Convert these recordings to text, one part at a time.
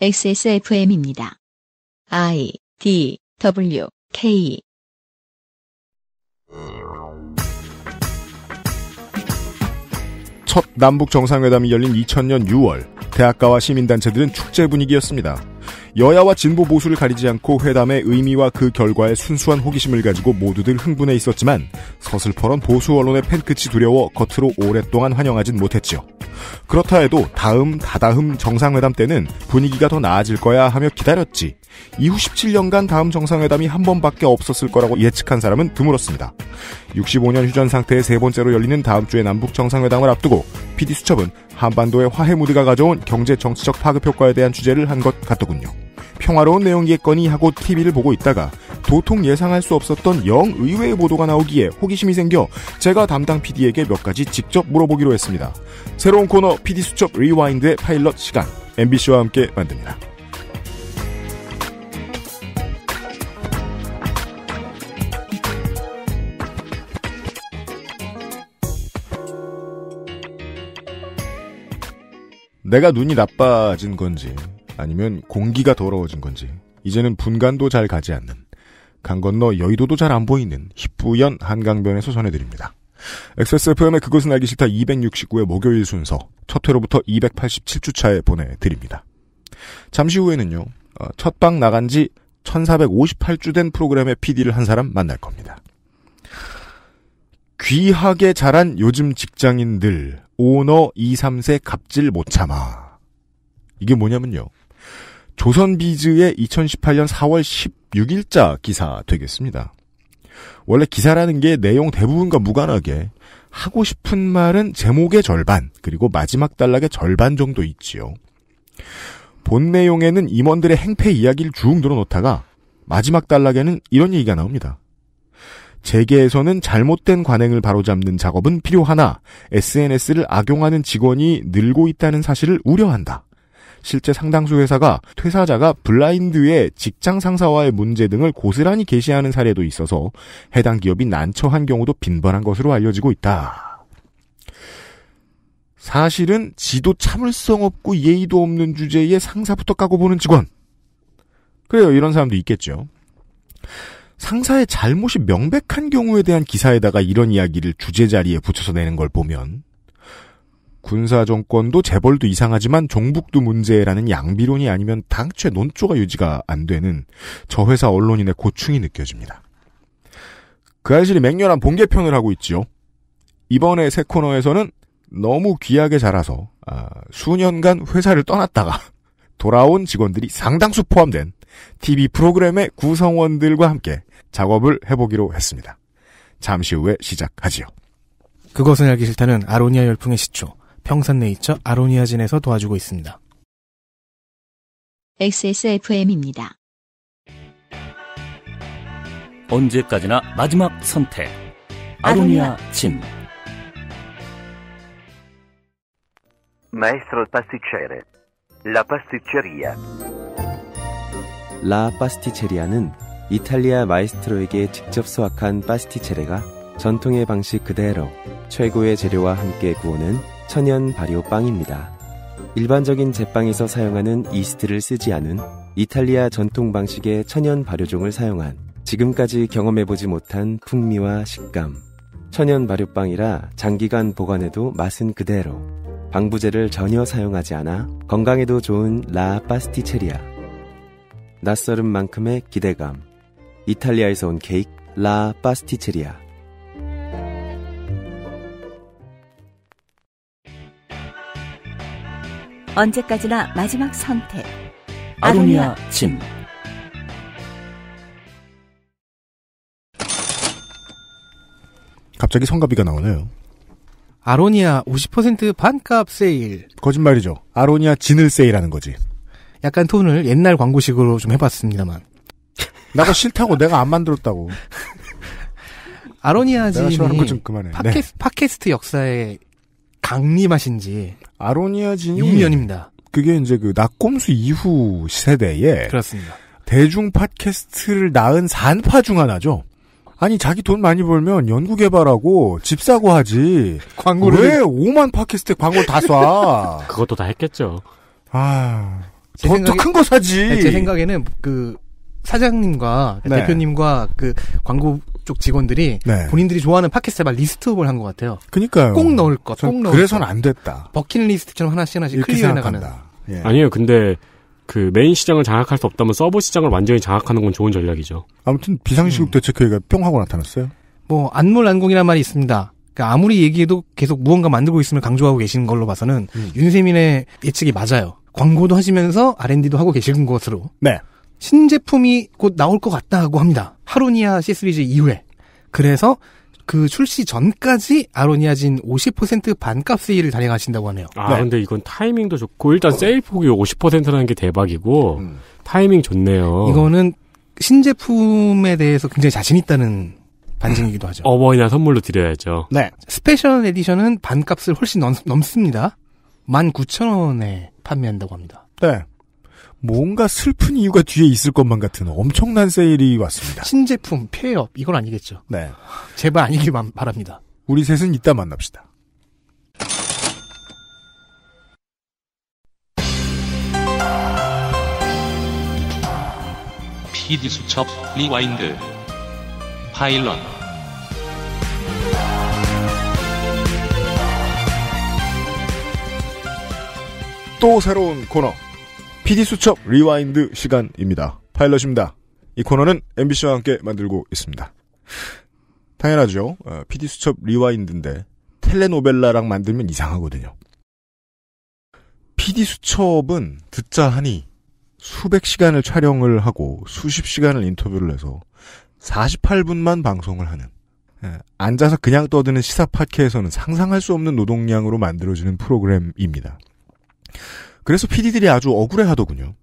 XSFM입니다. I D W K 첫 남북 정상회담이 열린 2000년 6월 대학가와 시민단체들은 축제 분위기였습니다. 여야와 진보 보수를 가리지 않고 회담의 의미와 그 결과에 순수한 호기심을 가지고 모두들 흥분해 있었지만 서슬퍼런 보수 언론의 팬끝이 두려워 겉으로 오랫동안 환영하진 못했지요. 그렇다 해도 다음 다다음 정상회담 때는 분위기가 더 나아질 거야 하며 기다렸지. 이후 17년간 다음 정상회담이 한 번밖에 없었을 거라고 예측한 사람은 드물었습니다. 65년 휴전 상태의 세 번째로 열리는 다음 주에 남북 정상회담을 앞두고 PD 수첩은 한반도의 화해 무드가 가져온 경제 정치적 파급 효과에 대한 주제를 한 것 같더군요. 평화로운 내용이겠거니 하고 TV를 보고 있다가 도통 예상할 수 없었던 영 의외의 보도가 나오기에 호기심이 생겨 제가 담당 PD에게 몇 가지 직접 물어보기로 했습니다. 새로운 코너 PD 수첩 리와인드의 파일럿 시간 MBC와 함께 만듭니다. 내가 눈이 나빠진 건지 아니면 공기가 더러워진 건지 이제는 분간도 잘 가지 않는 강 건너 여의도도 잘 안 보이는 희뿌연 한강변에서 전해드립니다. XSFM의 그것은 알기 싫다 269의 목요일 순서 첫 회로부터 287주차에 보내드립니다. 잠시 후에는요. 어, 첫방 나간 지 1458주 된 프로그램의 PD를 한 사람 만날 겁니다. 귀하게 자란 요즘 직장인들 오너 2, 3세 갑질 못 참아. 이게 뭐냐면요. 조선비즈의 2018년 4월 16일자 기사 되겠습니다. 원래 기사라는 게 내용 대부분과 무관하게 하고 싶은 말은 제목의 절반, 그리고 마지막 단락의 절반 정도 있지요. 본 내용에는 임원들의 행패 이야기를 쭉 늘어놓다가 마지막 단락에는 이런 얘기가 나옵니다. 재계에서는 잘못된 관행을 바로잡는 작업은 필요하나 SNS를 악용하는 직원이 늘고 있다는 사실을 우려한다. 실제 상당수 회사가 퇴사자가 블라인드의 직장 상사와의 문제 등을 고스란히 게시하는 사례도 있어서 해당 기업이 난처한 경우도 빈번한 것으로 알려지고 있다. 사실은 지도 참을성 없고 예의도 없는 주제에 상사부터 까고 보는 직원. 그래요. 이런 사람도 있겠죠. 상사의 잘못이 명백한 경우에 대한 기사에다가 이런 이야기를 주제 자리에 붙여서 내는 걸 보면 군사 정권도 재벌도 이상하지만 종북도 문제라는 양비론이 아니면 당최 논조가 유지가 안 되는 저 회사 언론인의 고충이 느껴집니다. 그 알실이 맹렬한 봉개편을 하고 있지요. 이번에 새 코너에서는 너무 귀하게 자라서 아, 수년간 회사를 떠났다가 돌아온 직원들이 상당수 포함된 TV 프로그램의 구성원들과 함께 작업을 해보기로 했습니다. 잠시 후에 시작하지요. 그것은 알기 싫다는 아로니아 열풍의 시초. 평산네이처 아로니아진에서 도와주고 있습니다. XSFM입니다. 언제까지나 마지막 선택. 아로니아 진. 마 a 스 s 로파스티체 s t i c c e r e 라 파스티체리아는 이탈리아 마이스트로에게 직접 수확한 파스티체레가 전통의 방식 그대로 최고의 재료와 함께 구우는 천연 발효 빵입니다. 일반적인 제빵에서 사용하는 이스트를 쓰지 않은 이탈리아 전통 방식의 천연 발효종을 사용한 지금까지 경험해보지 못한 풍미와 식감. 천연 발효빵이라 장기간 보관해도 맛은 그대로. 방부제를 전혀 사용하지 않아 건강에도 좋은 라 파스티체리아. 낯설은 만큼의 기대감. 이탈리아에서 온 케이크 라 파스티체리아. 언제까지나 마지막 선택. 아로니아 침. 갑자기 성가비가 나오네요. 아로니아 50% 반값 세일. 거짓말이죠. 아로니아 진을 세일하는 거지. 약간 톤을 옛날 광고식으로 좀 해봤습니다만. 나가 싫다고 내가 안 만들었다고. 아로니아진이 네. 팟캐스, 네. 팟캐스트 역사에 강림하신지 아로니아진이 6년입니다. 그게 이제 그 낙곰수 이후 세대에 그렇습니다. 대중 팟캐스트를 낳은 산파 중 하나죠. 아니 자기 돈 많이 벌면 연구 개발하고 집 사고 하지. 광고를 왜 5만 팟캐스트 광고 다 쏴? 그것도 다 했겠죠. 아, 더큰 거 사지. 제 생각에는 그 사장님과 네. 대표님과 그 광고 쪽 직원들이 네. 본인들이 좋아하는 팟캐스트에 막 리스트업을 한 것 같아요. 그니까요. 꼭 넣을 것, 꼭 넣을 그래서는 안 됐다. 버킷리스트처럼 하나씩 하나씩 클리어해 나가는. 예. 아니에요. 근데 그 메인 시장을 장악할 수 없다면 서버 시장을 완전히 장악하는 건 좋은 전략이죠. 아무튼 비상시국 음. 대책회의가 뿅 하고 나타났어요. 뭐안물안공이란 말이 있습니다. 그러니까 아무리 얘기해도 계속 무언가 만들고 있음을 강조하고 계신 걸로 봐서는 음. 윤세민의 예측이 맞아요. 광고도 하시면서 R&D도 하고 계신 것으로. 네. 신제품이 곧 나올 것 같다고 합니다. 하로니아 C 시리즈 이후에. 그래서 그 출시 전까지 아로니아진 50% 반값 세일을 단행하신다고 하네요. 아, 네. 근데 이건 타이밍도 좋고, 일단 세일 폭이 50%라는 게 대박이고, 음. 타이밍 좋네요. 이거는 신제품에 대해서 굉장히 자신 있다는 반증이기도 하죠. 어머니나 선물로 드려야죠. 네. 스페셜 에디션은 반값을 훨씬 넘, 습니다 19,000원에 판매한다고 합니다. 네. 뭔가 슬픈 이유가 뒤에 있을 것만 같은 엄청난 세일이 왔습니다. 신제품, 폐업, 이건 아니겠죠. 네. 제발 아니길 바랍니다. 우리 셋은 이따 만납시다. PD 수첩 리와인드 파일럿 또 새로운 코너 PD 수첩 리와인드 시간입니다. 파일럿입니다. 이 코너는 MBC와 함께 만들고 있습니다. 당연하죠. PD 어, 수첩 리와인드인데 텔레노벨라랑 만들면 이상하거든요. PD 수첩은 듣자 하니 수백 시간을 촬영을 하고 수십 시간을 인터뷰를 해서 48분만 방송을 하는 예, 앉아서 그냥 떠드는 시사 파케에서는 상상할 수 없는 노동량으로 만들어지는 프로그램입니다. 그래서 PD들이 아주 억울해하더군요.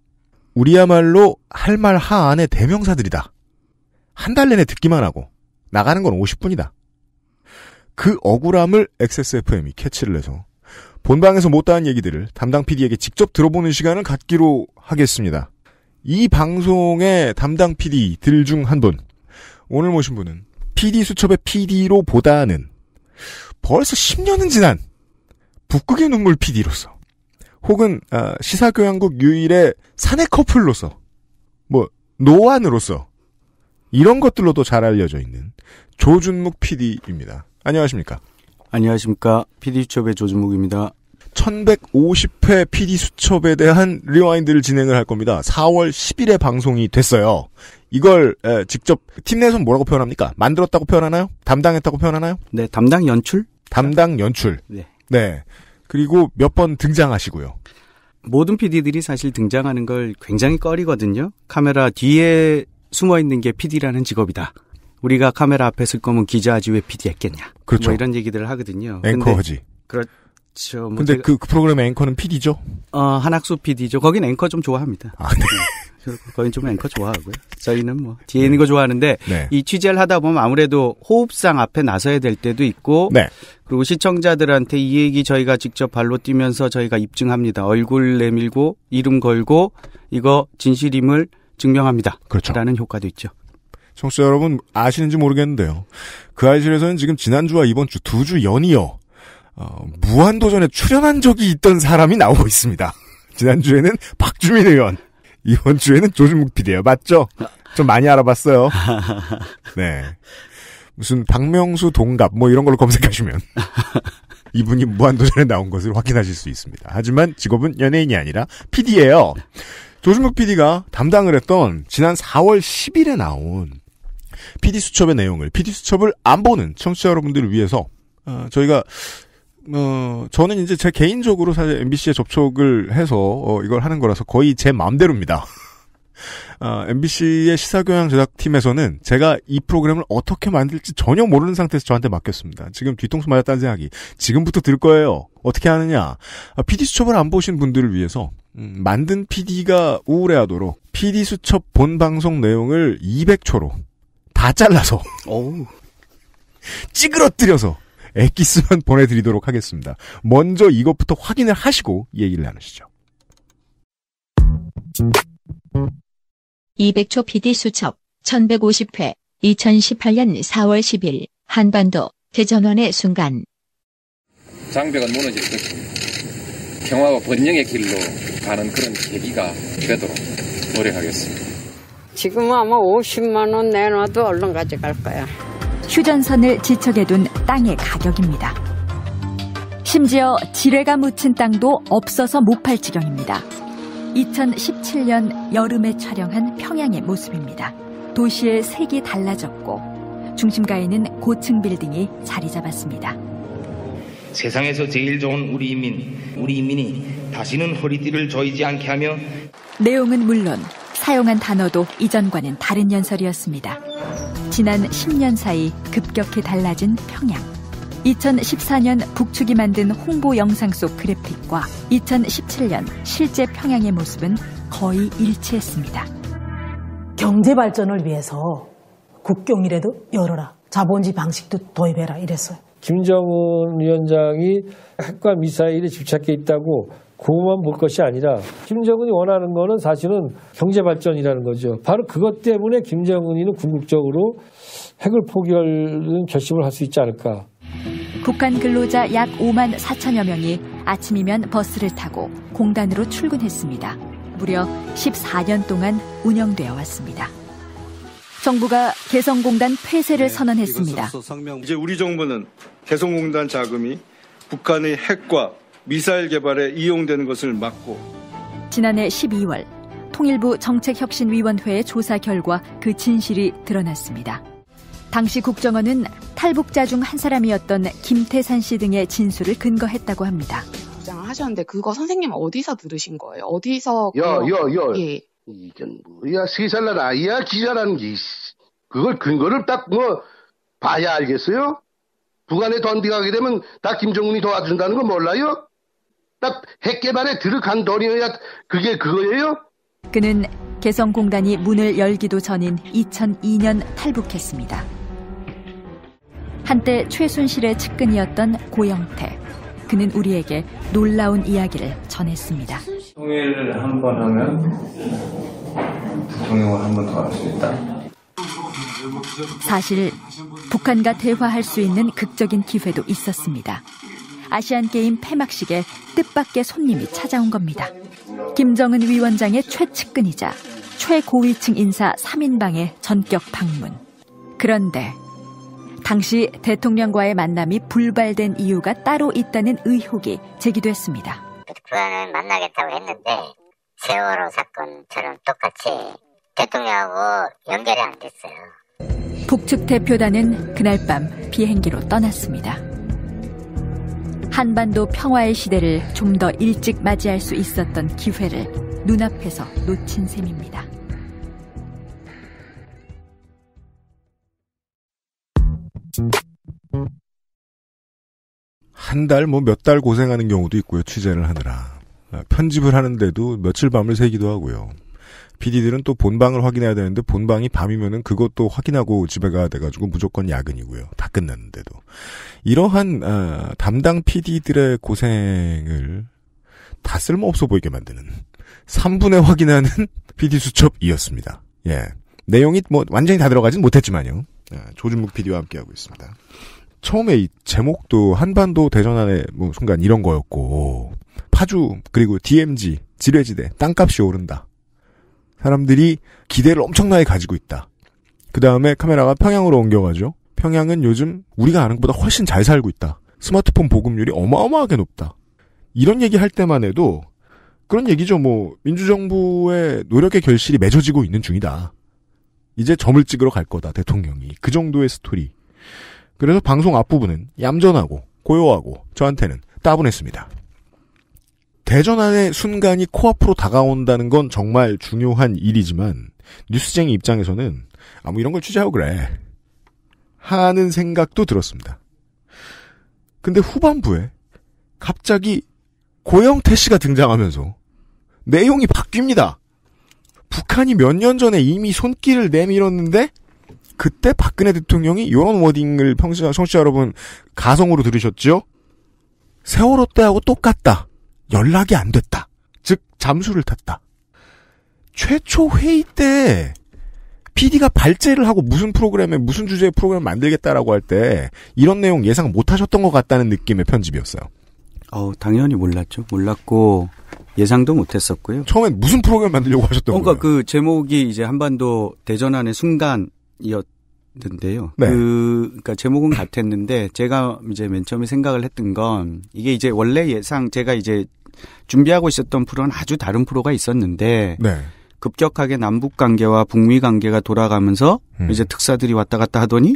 우리야말로 할 말 하안의 대명사들이다. 한 달 내내 듣기만 하고 나가는 건 50분이다. 그 억울함을 XSFM이 캐치를 해서 본방에서 못다한 얘기들을 담당 PD에게 직접 들어보는 시간을 갖기로 하겠습니다. 이 방송의 담당 PD들 중 한 분. 오늘 모신 분은 PD 수첩의 PD로 보다는 벌써 10년은 지난 북극의 눈물 PD로서 혹은 아, 시사교양국 유일의 사내 커플로서 뭐 노안으로서 이런 것들로도 잘 알려져 있는 조준묵 PD입니다. 안녕하십니까? 안녕하십니까? PD 수첩의 조준묵입니다. 1150회 PD 수첩에 대한 리와인드를 진행을 할 겁니다. 4월 10일에 방송이 됐어요. 이걸 직접 팀내에서 뭐라고 표현합니까? 만들었다고 표현하나요? 담당했다고 표현하나요? 네, 담당 연출? 담당 연출. 네. 네. 그리고 몇 번 등장하시고요. 모든 PD들이 사실 등장하는 걸 굉장히 꺼리거든요. 카메라 뒤에 숨어 있는 게 PD라는 직업이다. 우리가 카메라 앞에 쓸 거면 기자하지 왜 PD 했겠냐. 뭐 그렇죠. 뭐 이런 얘기들을 하거든요. 앵커지 그렇 죠뭐 근데 그, 그, 프로그램 앵커는 PD죠? 어, 한학수 PD죠. 거긴 앵커 좀 좋아합니다. 아, 네. 네. 거인좀 앵커 좋아하고요. 저희는 뭐 뒤에 있는 거 네. 좋아하는데 네. 이 취재를 하다 보면 아무래도 호흡상 앞에 나서야 될 때도 있고 네. 그리고 시청자들한테 이 얘기 저희가 직접 발로 뛰면서 저희가 입증합니다. 얼굴 내밀고 이름 걸고 이거 진실임을 증명합니다. 그렇죠. 라는 효과도 있죠. 청취자 여러분 아시는지 모르겠는데요. 그 아이실에서는 지금 지난주와 이번주 두주 연이어 어, 무한도전에 출연한 적이 있던 사람이 나오고 있습니다. 지난주에는 박주민 의원. 이번 주에는 조준국 PD예요. 맞죠? 좀 많이 알아봤어요. 네. 무슨 박명수 동갑 뭐 이런 걸로 검색하시면 이분이 무한도전에 나온 것을 확인하실 수 있습니다. 하지만 직업은 연예인이 아니라 PD예요. 조준국 PD가 담당을 했던 지난 4월 10일에 나온 PD 수첩의 내용을 PD 수첩을 안 보는 청취자 여러분들을 위해서 어, 저희가 어, 저는 이제 제 개인적으로 사실 MBC에 접촉을 해서 어, 이걸 하는 거라서 거의 제 마음대로입니다. 아, MBC의 시사교양 제작팀에서는 제가 이 프로그램을 어떻게 만들지 전혀 모르는 상태에서 저한테 맡겼습니다. 지금 뒤통수 맞았다는 생각이 지금부터 들 거예요. 어떻게 하느냐. 아, PD 수첩을 안 보신 분들을 위해서 음, 만든 PD가 우울해하도록 PD 수첩 본 방송 내용을 200초로 다 잘라서 찌그러뜨려서 엑기스만 보내드리도록 하겠습니다. 먼저 이것부터 확인을 하시고 얘기를 나누시죠. 200초 PD 수첩 1150회 2018년 4월 10일 한반도 대전원의 순간 장벽은 무너질 것 평화와 번영의 길로 가는 그런 계기가 되도록 노력하겠습니다. 지금 아마 50만 원 내놔도 얼른 가져갈 거야. 휴전선을 지척해둔 땅의 가격입니다. 심지어 지뢰가 묻힌 땅도 없어서 못 팔 지경입니다. 2017년 여름에 촬영한 평양의 모습입니다. 도시의 색이 달라졌고 중심가에는 고층 빌딩이 자리 잡았습니다. 세상에서 제일 좋은 우리 인민, 우리 인민이 다시는 허리띠를 조이지 않게 하며 내용은 물론 사용한 단어도 이전과는 다른 연설이었습니다. 지난 10년 사이 급격히 달라진 평양. 2014년 북측이 만든 홍보 영상 속 그래픽과 2017년 실제 평양의 모습은 거의 일치했습니다. 경제 발전을 위해서 국경이라도 열어라. 자본주의 방식도 도입해라 이랬어요. 김정은 위원장이 핵과 미사일에 집착해 있다고 그것만 볼 것이 아니라 김정은이 원하는 거는 사실은 경제 발전이라는 거죠. 바로 그것 때문에 김정은이는 궁극적으로 핵을 포기하는 결심을 할 수 있지 않을까. 북한 근로자 약 5만 4천여 명이 아침이면 버스를 타고 공단으로 출근했습니다. 무려 14년 동안 운영되어 왔습니다. 정부가 개성공단 폐쇄를 네, 선언했습니다. 이제 우리 정부는 개성공단 자금이 북한의 핵과 미사일 개발에 이용되는 것을 막고 지난해 12월 통일부 정책혁신위원회의 조사 결과 그 진실이 드러났습니다. 당시 국정원은 탈북자 중 한 사람이었던 김태산 씨 등의 진술을 근거했다고 합니다. 주장하셨는데 그거 선생님 어디서 들으신 거예요? 어디서? 야, 야, 야. 예. 이건 뭐야 세살난 아이야 기자라는 게 그걸 근거를 딱 뭐 봐야 알겠어요? 북한에 던디가게 되면 다 김정은이 도와준다는 거 몰라요? 핵개발에 들어간 돈이어야 그게 그거예요? 그는 개성공단이 문을 열기도 전인 2002년 탈북했습니다. 한때 최순실의 측근이었던 고영태. 그는 우리에게 놀라운 이야기를 전했습니다. 통일을 한번 하면 대통령을 한번더 할 수 있다. 사실 북한과 대화할 수 있는 극적인 기회도 있었습니다. 아시안게임 폐막식에 뜻밖의 손님이 찾아온 겁니다. 김정은 위원장의 최측근이자 최고위층 인사 3인방의 전격 방문. 그런데 당시 대통령과의 만남이 불발된 이유가 따로 있다는 의혹이 제기됐습니다. 그안을 만나겠다고 했는데 세월호 사건처럼 똑같이 대통령하고 연결이 안 됐어요. 북측 대표단은 그날 밤 비행기로 떠났습니다. 한반도 평화의 시대를 좀 더 일찍 맞이할 수 있었던 기회를 눈앞에서 놓친 셈입니다. 한 달, 뭐 몇 달 고생하는 경우도 있고요, 취재를 하느라. 편집을 하는데도 며칠 밤을 새기도 하고요. PD들은 또 본방을 확인해야 되는데 본방이 밤이면은 그것도 확인하고 집에 가야 돼가지고 무조건 야근이고요. 다 끝났는데도 이러한 아, 담당 PD들의 고생을 다 쓸모없어 보이게 만드는 3분에 확인하는 PD 수첩이었습니다. 예. 내용이 뭐 완전히 다 들어가진 못했지만요. 예, 조준묵 PD와 함께하고 있습니다. 처음에 이 제목도 한반도 대전환의 뭐 순간 이런 거였고 파주 그리고 DMZ 지뢰지대 땅값이 오른다 사람들이 기대를 엄청나게 가지고 있다. 그 다음에 카메라가 평양으로 옮겨가죠. 평양은 요즘 우리가 아는 것보다 훨씬 잘 살고 있다. 스마트폰 보급률이 어마어마하게 높다. 이런 얘기 할 때만 해도 그런 얘기죠. 뭐 민주정부의 노력의 결실이 맺어지고 있는 중이다. 이제 점을 찍으러 갈 거다 대통령이 그 정도의 스토리. 그래서 방송 앞부분은 얌전하고 고요하고 저한테는 따분했습니다. 대전환의 순간이 코앞으로 다가온다는 건 정말 중요한 일이지만 뉴스쟁이 입장에서는 아무 뭐 이런 걸 취재하고 그래 하는 생각도 들었습니다. 근데 후반부에 갑자기 고영태 씨가 등장하면서 내용이 바뀝니다. 북한이 몇 년 전에 이미 손길을 내밀었는데 그때 박근혜 대통령이 이런 워딩을 평시나 청취자 여러분 가성으로 들으셨죠? 세월호 때하고 똑같다. 연락이 안 됐다. 즉 잠수를 탔다. 최초 회의 때 PD가 발제를 하고 무슨 프로그램에 무슨 주제의 프로그램 을 만들겠다라고 할 때 이런 내용 예상 못 하셨던 것 같다는 느낌의 편집이었어요. 어, 당연히 몰랐죠. 몰랐고 예상도 못 했었고요. 처음엔 무슨 프로그램 만들려고 하셨던 그러니까 거예요? 그러니까 그 제목이 이제 한반도 대전환의 순간이었는데요. 네. 그 그러니까 제목은 같았는데 제가 이제 맨 처음에 생각을 했던 건 이게 이제 원래 예상 제가 이제 준비하고 있었던 프로는 아주 다른 프로가 있었는데 네. 급격하게 남북 관계와 북미 관계가 돌아가면서 음. 이제 특사들이 왔다 갔다 하더니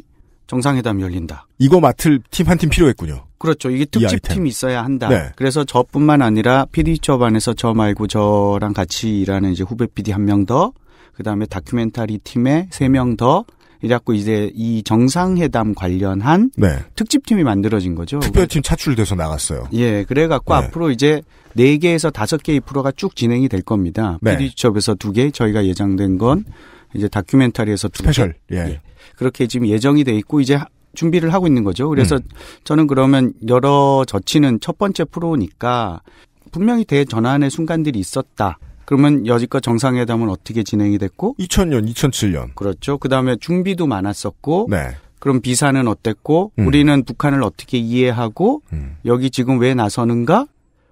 정상회담이 열린다. 이거 맡을 팀 한 팀 필요했군요. 그렇죠. 이게 특집 팀이 있어야 한다. 네. 그래서 저뿐만 아니라 PD 처반에서 저 말고 저랑 같이 일하는 이제 후배 PD 한 명 더, 그 다음에 다큐멘터리 팀에 세 명 더, 이래갖고 이제 이 정상회담 관련한 네. 특집팀이 만들어진 거죠. 특별팀 차출돼서 나갔어요. 예, 그래갖고 네. 앞으로 이제 4개에서 5개의 프로가 쭉 진행이 될 겁니다. 네. PD수첩에서 2개, 저희가 예정된 건 이제 다큐멘터리에서 2개. 스페셜. 예. 예. 그렇게 지금 예정이 돼 있고 이제 준비를 하고 있는 거죠. 그래서 음. 저는 그러면 여러 저치는 첫 번째 프로니까 분명히 대전환의 순간들이 있었다. 그러면 여지껏 정상회담은 어떻게 진행이 됐고? 2000년, 2007년. 그렇죠. 그 다음에 준비도 많았었고. 네. 그럼 비사는 어땠고? 음. 우리는 북한을 어떻게 이해하고? 음. 여기 지금 왜 나서는가?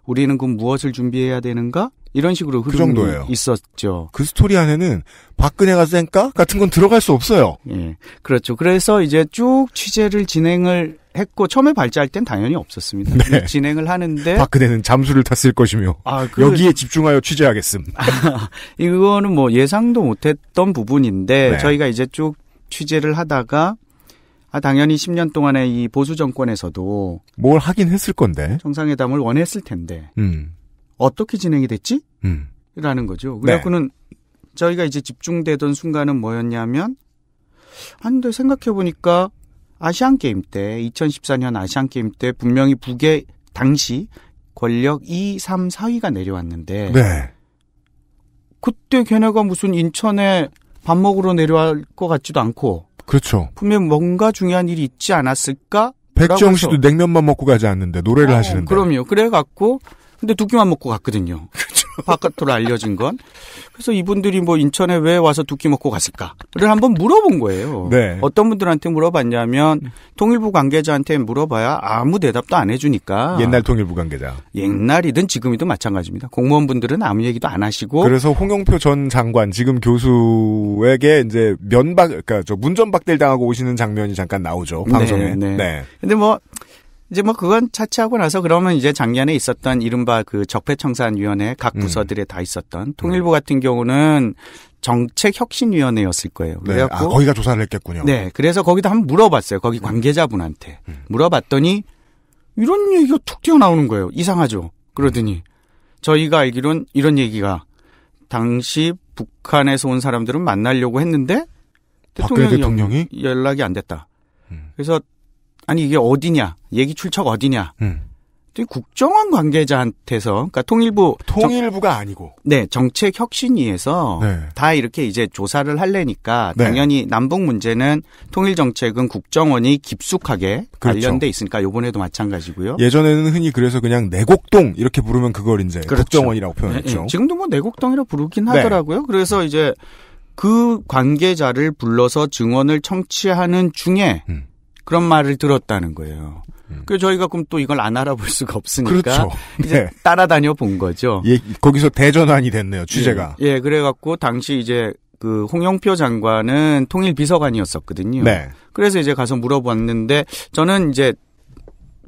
우리는 그럼 무엇을 준비해야 되는가? 이런 식으로 흐름이 그 정도예요. 있었죠. 그 스토리 안에는 박근혜가 센까 같은 건 들어갈 수 없어요. 예, 그렇죠. 그래서 이제 쭉 취재를 진행을 했고 처음에 발제할 땐 당연히 없었습니다. 네. 진행을 하는데 박근혜는 잠수를 탔을 것이며 아, 그... 여기에 집중하여 취재하겠음. 아, 이거는 뭐 예상도 못했던 부분인데 네. 저희가 이제 쭉 취재를 하다가 아, 당연히 10년 동안의 이 보수 정권에서도 뭘 하긴 했을 건데 정상회담을 원했을 텐데 음. 어떻게 진행이 됐지? 음. 라는 거죠. 그래갖고는 네. 저희가 이제 집중되던 순간은 뭐였냐면 한데 생각해 보니까 아시안 게임 때 2014년 아시안 게임 때 분명히 북의 당시 권력 2, 3, 4위가 내려왔는데 네. 그때 걔네가 무슨 인천에 밥 먹으러 내려갈 것 같지도 않고 그렇죠. 분명 뭔가 중요한 일이 있지 않았을까? 백지영 씨도 냉면만 먹고 가지 않는데 노래를 어, 하시는데. 그럼요. 그래 갖고 근데 두 끼만 먹고 갔거든요. 바깥으로 알려진 건. 그래서 이분들이 뭐 인천에 왜 와서 두 끼 먹고 갔을까를 한번 물어본 거예요. 네. 어떤 분들한테 물어봤냐면 통일부 관계자한테 물어봐야 아무 대답도 안 해주니까. 옛날 통일부 관계자. 옛날이든 지금이든 마찬가지입니다. 공무원분들은 아무 얘기도 안 하시고. 그래서 홍영표 전 장관 지금 교수에게 이제 면박 그러니까 저 문전박대를 당하고 오시는 장면이 잠깐 나오죠 네, 방송에. 네. 네. 네. 근데 뭐 이제 뭐 그건 차치하고 나서 그러면 이제 작년에 있었던 이른바 그 적폐청산위원회 각 음. 부서들에 음. 다 있었던 네. 통일부 같은 경우는 정책혁신위원회였을 거예요. 그래갖고 네. 아, 거기가 조사를 했겠군요. 네, 그래서 거기다 한번 물어봤어요. 거기 음. 관계자분한테 음. 물어봤더니 이런 얘기가 툭 튀어나오는 거예요. 이상하죠. 그러더니 저희가 알기론 이런 얘기가 당시 북한에서 온 사람들은 만나려고 했는데 대통령이, 연락이 안 됐다. 음. 그래서 아니 이게 어디냐 얘기 출처가 어디냐 음. 국정원 관계자한테서 그러니까 통일부 통일부가 정, 아니고 네 정책 혁신위에서 네. 다 이렇게 이제 조사를 할래니까 네. 당연히 남북 문제는 통일 정책은 국정원이 깊숙하게 그렇죠. 관련돼 있으니까 요번에도 마찬가지고요. 예전에는 흔히 그래서 그냥 내곡동 이렇게 부르면 그걸 이제 그렇죠. 국정원이라고 표현했죠. 네, 네. 지금도 뭐 내곡동이라 고 부르긴 네. 하더라고요. 그래서 이제 그 관계자를 불러서 증언을 청취하는 중에 음. 그런 말을 들었다는 거예요. 음. 그 저희가 그럼 또 이걸 안 알아볼 수가 없으니까 그렇죠. 이제 네. 따라다녀 본 거죠. 예, 거기서 대전환이 됐네요 취재가. 예, 예 그래갖고 당시 이제 그 홍영표 장관은 통일 비서관이었었거든요. 네. 그래서 이제 가서 물어봤는데 저는 이제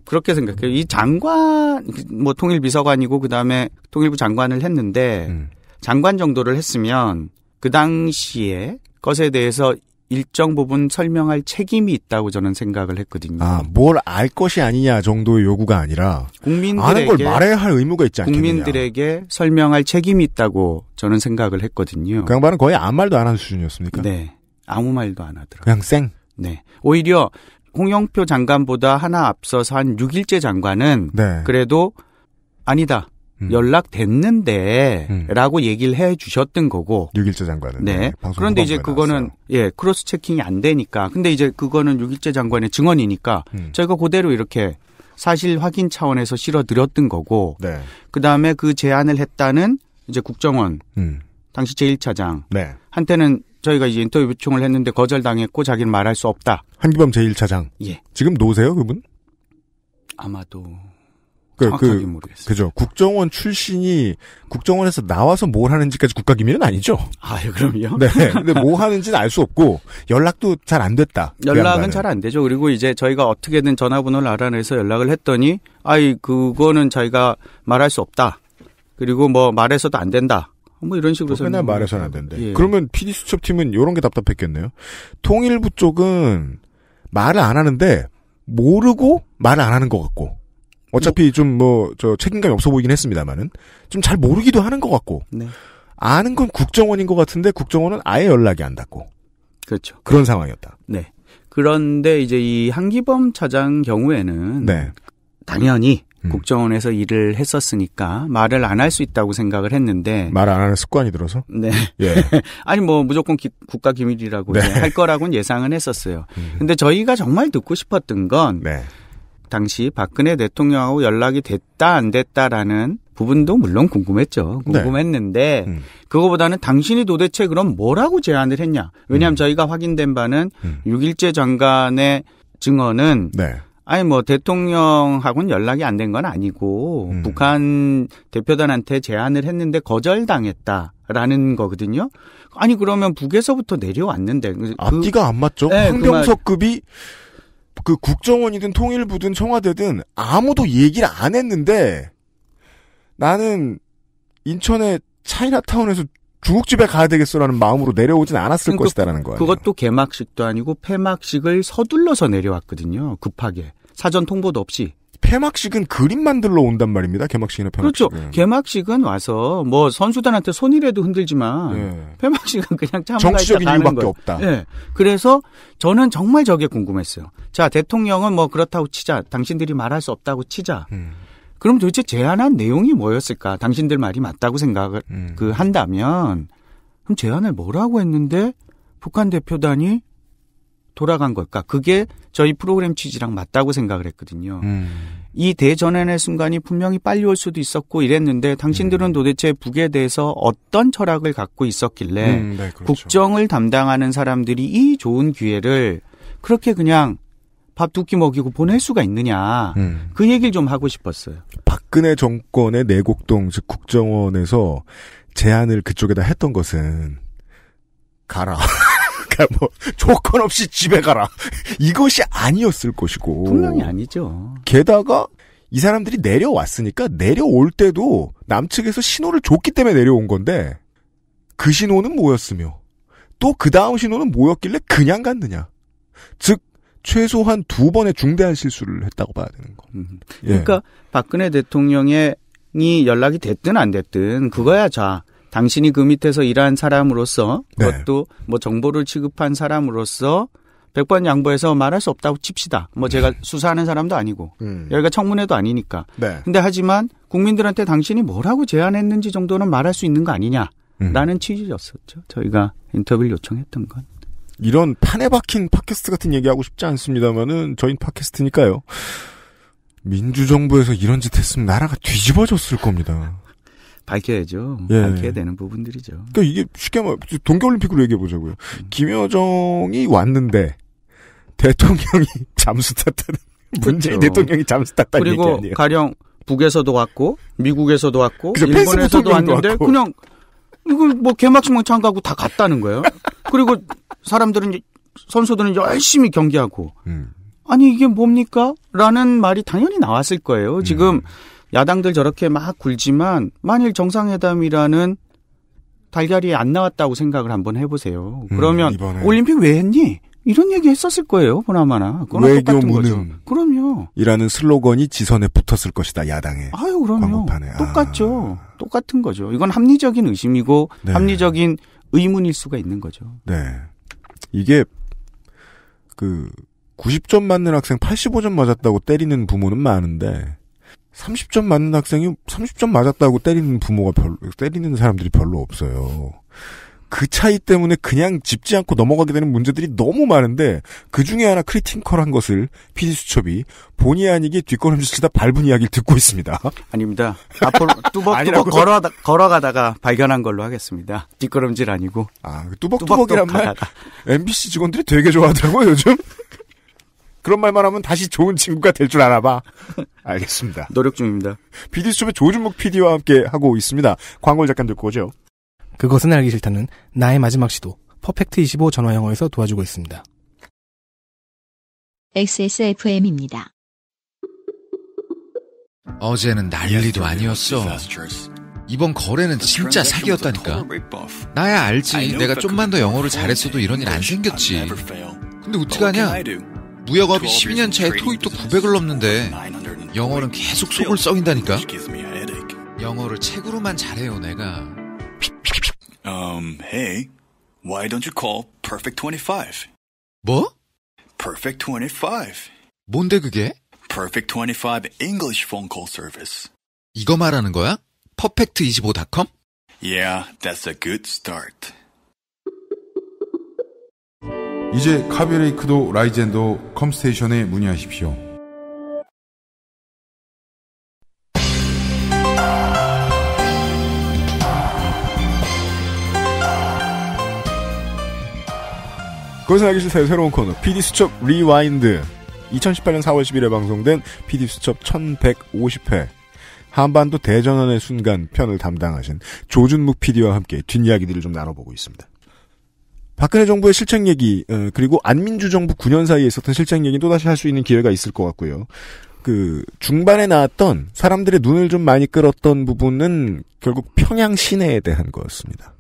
그렇게 생각해요. 이 장관 뭐 통일 비서관이고 그 다음에 통일부 장관을 했는데 음. 장관 정도를 했으면 그 당시에 것에 대해서 일정 부분 설명할 책임이 있다고 저는 생각을 했거든요. 아, 뭘 알 것이 아니냐 정도의 요구가 아니라 국민들에게 아는 걸 말해야 할 의무가 있지 않겠냐 국민들에게 설명할 책임이 있다고 저는 생각을 했거든요. 그 양반은 거의 아무 말도 안 하는 수준이었습니까? 네. 아무 말도 안 하더라고요. 그냥 쌩? 네. 오히려 홍영표 장관보다 하나 앞서서 한 6일째 장관은 네. 그래도 아니다. 음. 연락됐는데 음. 라고 얘기를 해 주셨던 거고. 6일째 장관은. 네. 네 그런데 이제 그거는 나왔어요. 예, 크로스 체킹이 안 되니까. 근데 이제 그거는 6일째 장관의 증언이니까 음. 저희가 그대로 이렇게 사실 확인 차원에서 실어 드렸던 거고. 네. 그다음에 그 제안을 했다는 이제 국정원 음. 당시 제1차장 네. 한테는 저희가 이제 인터뷰 요청을 했는데 거절당했고 자기는 말할 수 없다. 한기범 제1차장. 예. 지금 노세요, 그분? 아마도 그, 그, 모르겠어요. 그죠. 국정원 출신이 국정원에서 나와서 뭘 하는지까지 국가기밀은 아니죠. 아, 그럼요. 네. 근데 뭐 하는지는 알 수 없고 연락도 잘 안 됐다. 그 연락은 그 잘안 되죠. 그리고 이제 저희가 어떻게든 전화번호를 알아내서 연락을 했더니 아이 그거는 저희가 말할 수 없다. 그리고 뭐 말해서도 안 된다. 뭐 이런 식으로 맨날 뭐... 말해서는 안 된대. 예. 그러면 PD 수첩 팀은 이런 게 답답했겠네요. 통일부 쪽은 말을 안 하는데 모르고 말을 안 하는 것 같고. 어차피 좀 뭐 저 책임감이 없어 보이긴 했습니다만은 좀 잘 모르기도 하는 것 같고 네. 아는 건 국정원인 것 같은데 국정원은 아예 연락이 안 닿고 그렇죠 그런 상황이었다. 네. 그런데 이제 이 한기범 차장 경우에는 네. 당연히 음. 국정원에서 일을 했었으니까 말을 안 할 수 있다고 생각을 했는데 말 안 하는 습관이 들어서 네 예. 아니 뭐 무조건 기, 국가 기밀이라고 네. 할 거라고는 예상은 했었어요. 음. 근데 저희가 정말 듣고 싶었던 건 네. 당시 박근혜 대통령하고 연락이 됐다 안 됐다라는 부분도 물론 궁금했죠. 네. 궁금했는데 네. 음. 그거보다는 당신이 도대체 그럼 뭐라고 제안을 했냐. 왜냐하면 음. 저희가 확인된 바는 음. 6.1제 장관의 증언은 네. 아니 뭐 대통령하고는 연락이 안 된 건 아니고 음. 북한 대표단한테 제안을 했는데 거절당했다라는 거거든요. 아니 그러면 북에서부터 내려왔는데 그, 앞뒤가 안 맞죠. 네, 황경석급이 그그 국정원이든 통일부든 청와대든 아무도 얘기를 안 했는데 나는 인천의 차이나타운에서 중국집에 가야 되겠어라는 마음으로 내려오진 않았을 그, 것이다라는 거예요. 그것도 개막식도 아니고 폐막식을 서둘러서 내려왔거든요. 급하게 사전 통보도 없이. 폐막식은 그림 만들러 온단 말입니다. 개막식이나 폐막식은. 그렇죠. 네. 개막식은 와서 뭐 선수단한테 손이라도 흔들지만 네. 폐막식은 그냥 참가 정치적인 이유밖에 거. 없다. 네. 그래서 저는 정말 저게 궁금했어요. 자 대통령은 뭐 그렇다고 치자. 당신들이 말할 수 없다고 치자. 음. 그럼 도대체 제안한 내용이 뭐였을까? 당신들 말이 맞다고 생각을 음. 그 한다면 그럼 제안을 뭐라고 했는데 북한 대표단이 돌아간 걸까? 그게 저희 프로그램 취지랑 맞다고 생각을 했거든요. 음. 이 대전환의 순간이 분명히 빨리 올 수도 있었고 이랬는데 당신들은 음. 도대체 북에 대해서 어떤 철학을 갖고 있었길래 음, 네, 그렇죠. 국정을 담당하는 사람들이 이 좋은 기회를 그렇게 그냥 밥 두 끼 먹이고 보낼 수가 있느냐 음. 그 얘기를 좀 하고 싶었어요. 박근혜 정권의 내곡동 즉 국정원에서 제안을 그쪽에다 했던 것은 가라. 그러니까 뭐 조건 없이 집에 가라 이것이 아니었을 것이고 분명히 아니죠. 게다가 이 사람들이 내려왔으니까 내려올 때도 남측에서 신호를 줬기 때문에 내려온 건데 그 신호는 뭐였으며 또그 다음 신호는 뭐였길래 그냥 갔느냐. 즉 최소한 두 번의 중대한 실수를 했다고 봐야 되는 거. 음. 예. 그러니까 예. 박근혜 대통령이 연락이 됐든 안 됐든 그거야 자 당신이 그 밑에서 일한 사람으로서 네. 그것도 네. 뭐 정보를 취급한 사람으로서 백번 양보해서 말할 수 없다고 칩시다. 뭐 제가 네. 수사하는 사람도 아니고 음. 여기가 청문회도 아니니까. 네. 근데 하지만 국민들한테 당신이 뭐라고 제안했는지 정도는 말할 수 있는 거 아니냐. 음. 라는 음. 취지였었죠. 저희가 인터뷰를 요청했던 건. 이런 판에 박힌 팟캐스트 같은 얘기하고 싶지 않습니다만은 저희 팟캐스트니까요. 민주정부에서 이런 짓 했으면 나라가 뒤집어졌을 겁니다. 밝혀야죠. 예. 밝혀야 되는 부분들이죠. 그러니까 이게 쉽게 말 동계올림픽으로 얘기해 보자고요. 음. 김여정이 왔는데 대통령이 잠수 탔다는 그렇죠. 문재인 그렇죠. 대통령이 잠수 탔다는 그리고 얘기 아니에요. 가령 북에서도 왔고 미국에서도 왔고 그쵸, 일본에서도 왔는데 왔고. 그냥 이거 뭐 개막식만 참가하고 다 갔다는 거예요. 그리고 사람들은 선수들은 열심히 경기하고 음. 아니 이게 뭡니까? 라는 말이 당연히 나왔을 거예요. 지금 음. 야당들 저렇게 막 굴지만 만일 정상회담이라는 달걀이 안 나왔다고 생각을 한번 해보세요. 음, 그러면 음, 올림픽 왜 했니? 이런 얘기 했었을 거예요, 보나마나. 외교문은 그럼요. 이라는 슬로건이 지선에 붙었을 것이다, 야당에. 아유, 그럼요. 광고판에. 아. 똑같죠. 아. 똑같은 거죠. 이건 합리적인 의심이고 네. 합리적인 의문일 수가 있는 거죠. 네. 이게 그 90점 맞는 학생 85점 맞았다고 때리는 부모는 많은데 30점 맞는 학생이 30점 맞았다고 때리는 부모가 별로, 때리는 사람들이 별로 없어요. 그 차이 때문에 그냥 짚지 않고 넘어가게 되는 문제들이 너무 많은데 그 중에 하나 크리팅컬한 것을 피디 수첩이 본의 아니게 뒷걸음질치다 밟은 이야기를 듣고 있습니다. 아닙니다. 앞으로 뚜벅뚜벅 걸어 걸어가다가 발견한 걸로 하겠습니다. 뒷걸음질 아니고. 아 그 뚜벅뚜벅이란 말. MBC 직원들이 되게 좋아하더라고요 요즘. 그런 말만 하면 다시 좋은 친구가 될 줄 알아봐. 알겠습니다. 노력 중입니다. PD수첩의 조준목 PD와 함께 하고 있습니다. 광고를 잠깐 듣고 오죠. 그것은 알기 싫다는 나의 마지막 시도 퍼펙트25 전화영어에서 도와주고 있습니다. XSFM입니다. 어제는 난리도 아니었어. 이번 거래는 진짜 사기였다니까. 나야 알지. 내가 좀만 더 영어를 잘했어도 이런 일 안 생겼지. 근데 어떡하냐? 무역업이 12년 차에 토익도 900을 넘는데 영어는 계속 속을 썩인다니까. 영어를 책으로만 잘해요, 내가. Um, hey, why don't you call Perfect 25? 뭐? Perfect 25. 뭔데 그게? Perfect 25 English phone call service. 이거 말하는 거야? perfect25.com? Yeah, that's a good start. 이제 카비레이크도 라이젠도 컴스테이션에 문의하십시오. 그것은 알기 싫다의 새로운 코너 PD 수첩 리와인드 2018년 4월 10일에 방송된 PD 수첩 1150회 한반도 대전환의 순간 편을 담당하신 조준묵 PD와 함께 뒷이야기들을 좀 나눠보고 있습니다. 박근혜 정부의 실책 얘기 어, 그리고 안민주 정부 9년 사이에 있었던 실책 얘기 또 다시 할 수 있는 기회가 있을 것 같고요. 그 중반에 나왔던 사람들의 눈을 좀 많이 끌었던 부분은 결국 평양 시내에 대한 거였습니다.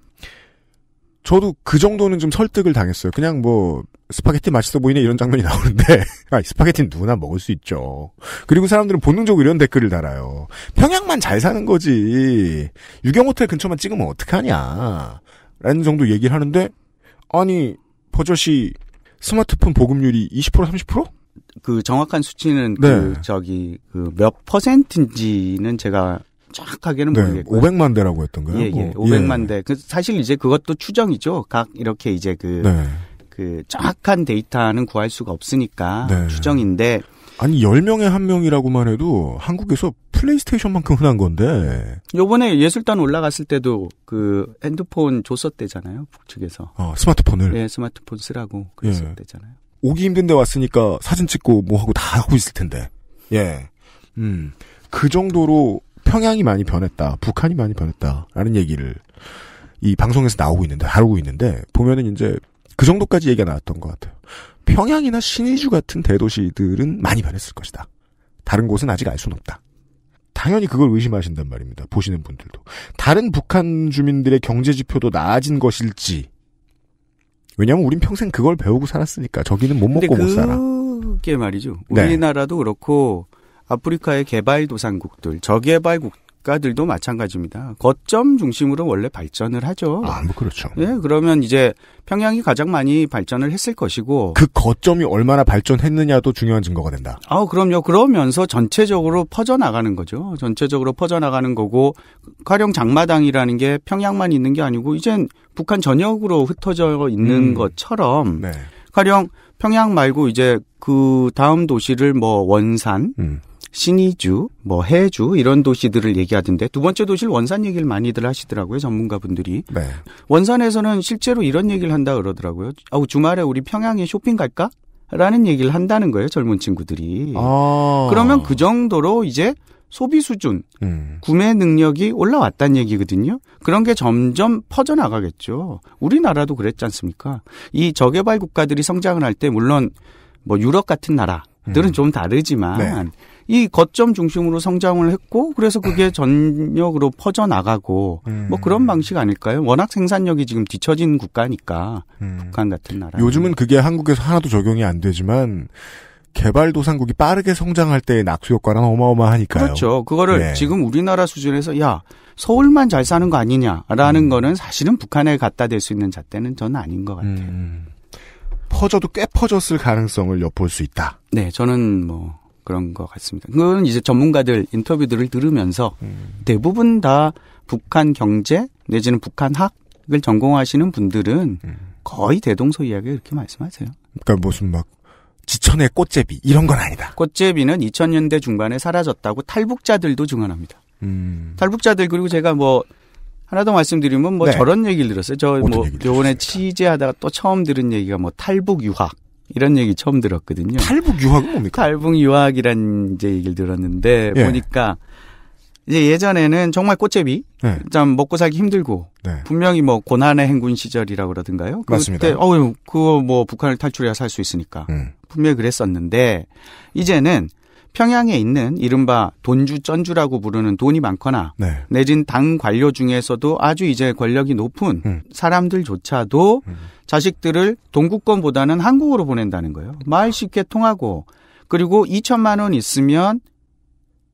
저도 그 정도는 좀 설득을 당했어요. 그냥 뭐 스파게티 맛있어 보이네 이런 장면이 나오는데 아, 스파게티는 누구나 먹을 수 있죠. 그리고 사람들은 본능적으로 이런 댓글을 달아요. 평양만 잘 사는 거지. 유경호텔 근처만 찍으면 어떡하냐. 라는 정도 얘기를 하는데 아니 버젓이 스마트폰 보급률이 20% 30%? 그 정확한 수치는 그 네. 그 저기 그 몇 퍼센트인지는 제가 정확하게는 네, 모르겠고요. 500만 대라고 했던가요? 예, 예. 뭐, 어, 500만 예. 대. 그 사실 이제 그것도 추정이죠. 각 이렇게 이제 그, 네. 그 정확한 데이터는 구할 수가 없으니까 네. 추정인데 아니 10명에 1명이라고만 해도 한국에서 플레이스테이션만큼 흔한 건데. 요번에 예술단 올라갔을 때도 그 핸드폰 줬었대잖아요. 북측에서. 아, 스마트폰을. 예, 스마트폰 쓰라고 그랬었대잖아요. 예. 오기 힘든데 왔으니까 사진 찍고 뭐 하고 다 하고 있을 텐데. 예. 음. 그 정도로 평양이 많이 변했다. 북한이 많이 변했다라는 얘기를 이 방송에서 나오고 있는데 다루고 있는데 보면은 이제 그 정도까지 얘기가 나왔던 것 같아요. 평양이나 신의주 같은 대도시들은 많이 변했을 것이다. 다른 곳은 아직 알 수는 없다. 당연히 그걸 의심하신단 말입니다. 보시는 분들도. 다른 북한 주민들의 경제 지표도 나아진 것일지. 왜냐하면 우린 평생 그걸 배우고 살았으니까 저기는 못 먹고 못 살아. 그게 말이죠. 네. 우리나라도 네. 그렇고 아프리카의 개발도상국들, 저개발국 들 국가들도 마찬가지입니다. 거점 중심으로 원래 발전을 하죠. 아, 뭐 그렇죠. 예, 그러면 이제 평양이 가장 많이 발전을 했을 것이고 그 거점이 얼마나 발전했느냐도 중요한 증거가 된다. 아, 그럼요. 그러면서 전체적으로 퍼져 나가는 거죠. 전체적으로 퍼져 나가는 거고 가령 장마당이라는 게 평양만 있는 게 아니고 이젠 북한 전역으로 흩어져 있는 음. 것처럼 네. 가령 평양 말고 이제 그 다음 도시를 뭐 원산, 음. 신의주, 뭐 해주 이런 도시들을 얘기하던데 두 번째 도시를 원산 얘기를 많이들 하시더라고요 전문가분들이. 네. 원산에서는 실제로 이런 얘기를 한다 그러더라고요. 아우 주말에 우리 평양에 쇼핑 갈까? 라는 얘기를 한다는 거예요 젊은 친구들이. 아. 그러면 그 정도로 이제 소비 수준, 음. 구매 능력이 올라왔다는 얘기거든요. 그런 게 점점 퍼져나가겠죠. 우리나라도 그랬지 않습니까? 이 저개발 국가들이 성장을 할 때 물론 뭐 유럽 같은 나라 들은 음. 좀 다르지만 네. 이 거점 중심으로 성장을 했고 그래서 그게 음. 전역으로 퍼져 나가고 뭐 음. 뭐 그런 방식 아닐까요? 워낙 생산력이 지금 뒤처진 국가니까 음. 북한 같은 나라. 요즘은 그게 한국에서 하나도 적용이 안 되지만 개발도상국이 빠르게 성장할 때의 낙수 효과는 어마어마하니까요. 그렇죠. 그거를 네. 지금 우리나라 수준에서 야 서울만 잘 사는 거 아니냐라는 음. 거는 사실은 북한에 갖다 댈 수 있는 잣대는 저는 아닌 것 같아요. 음. 음. 퍼져도 꽤 퍼졌을 가능성을 엿볼 수 있다. 네, 저는 뭐 그런 것 같습니다. 그건 이제 전문가들 인터뷰들을 들으면서 음. 대부분 다 북한 경제 내지는 북한학을 전공하시는 분들은 음. 거의 대동소 이야기 이렇게 말씀하세요. 그러니까 무슨 막 지천의 꽃제비 이런 건 아니다. 꽃제비는 2000년대 중반에 사라졌다고 탈북자들도 증언합니다. 음. 탈북자들 그리고 제가 뭐 하나 더 말씀드리면 뭐 네. 저런 얘기를 들었어요. 저 뭐 요번에 취재하다가 또 처음 들은 얘기가 뭐 탈북 유학 이런 얘기 처음 들었거든요. 탈북 유학은 뭡니까? 탈북 유학이란 이제 얘기를 들었는데 예. 보니까 이제 예전에는 정말 꽃제비 네. 참 먹고 살기 힘들고 네. 분명히 뭐 고난의 행군 시절이라고 그러던가요? 맞습니다. 그때 어유그뭐 북한을 탈출해야 살 수 있으니까 음. 분명히 그랬었는데 이제는 평양에 있는 이른바 돈주 쩐주라고 부르는 돈이 많거나 네. 내진 당 관료 중에서도 아주 이제 권력이 높은 음. 사람들조차도 음. 자식들을 동구권보다는 한국으로 보낸다는 거예요. 말 쉽게 통하고 그리고 2천만 원 있으면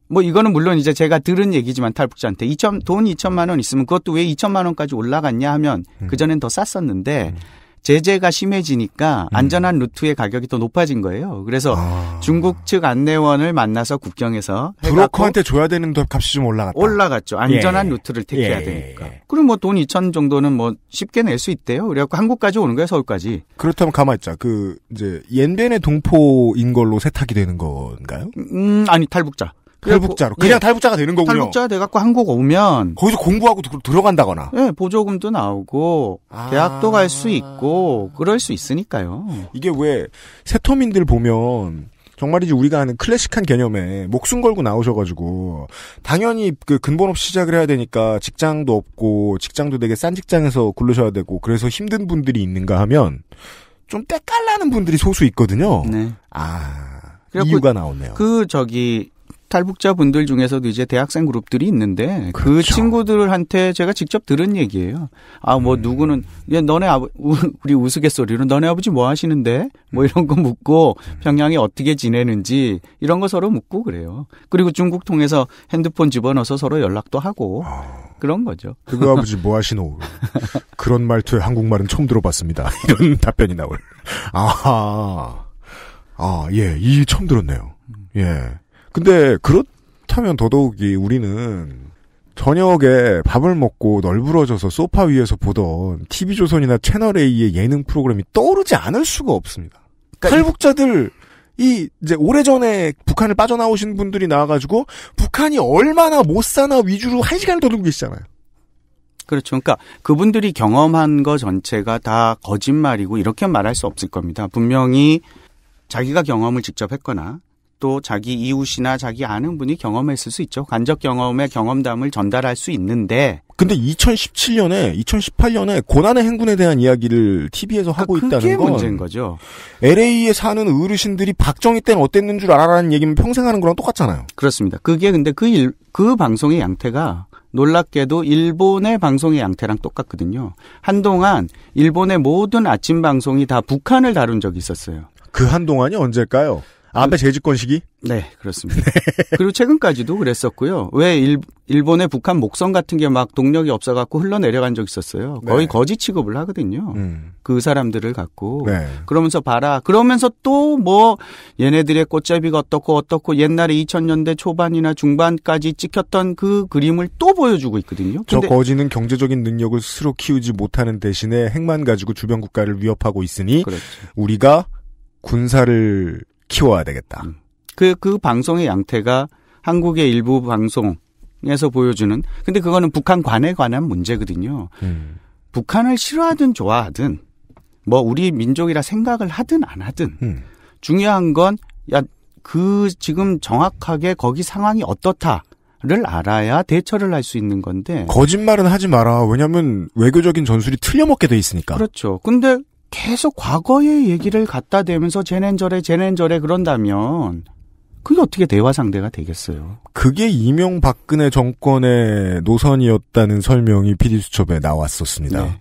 뭐 이거는 물론 이제 제가 들은 얘기지만 탈북자한테 2천 돈 2천만 원 있으면 그것도 왜 2천만 원까지 올라갔냐 하면 음. 그전엔 더 쌌었는데 음. 제재가 심해지니까 음. 안전한 루트의 가격이 더 높아진 거예요. 그래서 아... 중국 측 안내원을 만나서 국경에서 브로커한테 줘야 되는 값이 좀 올라갔다. 올라갔죠. 안전한 예. 루트를 택해야 예. 되니까. 그리고 뭐돈 2천 정도는 뭐 쉽게 낼 수 있대요. 그래갖고 한국까지 오는 거예요, 서울까지. 그렇다면 가만 있자. 그 이제 옌벤의 동포인 걸로 세탁이 되는 건가요? 음, 아니 탈북자. 탈북자로 그냥 예. 탈북자가 되는 거군요. 탈북자 돼갖고 한국 오면 거기서 공부하고 들어간다거나. 예, 보조금도 나오고 아... 대학도 갈 수 있고 그럴 수 있으니까요. 이게 왜 세터민들 보면 정말이지 우리가 아는 클래식한 개념에 목숨 걸고 나오셔가지고 당연히 그 근본 없이 시작을 해야 되니까 직장도 없고 직장도 되게 싼 직장에서 굴르셔야 되고 그래서 힘든 분들이 있는가 하면 좀 때깔나는 분들이 소수 있거든요. 네. 아 이유가 나오네요. 그 저기 탈북자분들 중에서도 이제 대학생 그룹들이 있는데 그 그렇죠. 그 친구들한테 제가 직접 들은 얘기예요. 아뭐 음. 누구는 야 너네 아버 우리 우스갯소리로 너네 아버지 뭐 하시는데 뭐 이런 거 묻고 평양이 어떻게 지내는지 이런 거 서로 묻고 그래요. 그리고 중국 통해서 핸드폰 집어넣어서 서로 연락도 하고 아. 그런 거죠. 그거 아버지 뭐 하시노? 그런 말투의 한국말은 처음 들어봤습니다. 이런 답변이 나올. 아하. 아, 예. 이 처음 들었네요. 음. 예. 근데 그렇다면 더더욱이 우리는 저녁에 밥을 먹고 널브러져서 소파 위에서 보던 TV조선이나 채널A의 예능 프로그램이 떠오르지 않을 수가 없습니다. 그러니까 탈북자들, 이, 이제 오래전에 북한을 빠져나오신 분들이 나와가지고, 북한이 얼마나 못 사나 위주로 한 시간을 떠들고 계시잖아요. 그렇죠. 그러니까 그분들이 경험한 거 전체가 다 거짓말이고, 이렇게 말할 수 없을 겁니다. 분명히 자기가 경험을 직접 했거나, 또 자기 이웃이나 자기 아는 분이 경험했을 수 있죠. 간접 경험의 경험담을 전달할 수 있는데. 근데 2017년에 2018년에 고난의 행군에 대한 이야기를 TV에서 그러니까 하고 그러 있다는 건 문제인 거죠. LA에 사는 어르신들이 박정희 때는 어땠는 줄 알아라는 얘기는 평생 하는 거랑 똑같잖아요. 그렇습니다. 그게 근데 그 일, 그 방송의 양태가 놀랍게도 일본의 방송의 양태랑 똑같거든요. 한동안 일본의 모든 아침 방송이 다 북한을 다룬 적이 있었어요. 그 한동안이 언제일까요? 아베 재집권 시기? 네, 그렇습니다. 그리고 최근까지도 그랬었고요. 왜 일, 일본의 북한 목성 같은 게 막 동력이 없어갖고 흘러내려간 적 있었어요. 네. 거의 네. 거지 취급을 하거든요. 음. 그 사람들을 갖고. 네. 그러면서 봐라. 그러면서 또 뭐 얘네들의 꽃잡이가 어떻고 어떻고 옛날에 2000년대 초반이나 중반까지 찍혔던 그 그림을 또 보여주고 있거든요. 저 거지는 경제적인 능력을 스스로 키우지 못하는 대신에 핵만 가지고 주변 국가를 위협하고 있으니 그렇죠. 우리가 군사를 키워야 되겠다. 음. 그, 그 방송의 양태가 한국의 일부 방송에서 보여주는, 근데 그거는 북한관에 관한 문제거든요. 음. 북한을 싫어하든 좋아하든, 뭐 우리 민족이라 생각을 하든 안 하든, 음. 중요한 건, 야, 그 지금 정확하게 거기 상황이 어떻다. 를 알아야 대처를 할 수 있는 건데 거짓말은 하지 마라 왜냐하면 외교적인 전술이 틀려먹게 돼 있으니까 그렇죠 근데 계속 과거의 얘기를 갖다 대면서 쟤넨 절에 쟤넨 절에 그런다면 그게 어떻게 대화 상대가 되겠어요? 그게 이명박근혜 정권의 노선이었다는 설명이 PD수첩에 나왔었습니다. 네.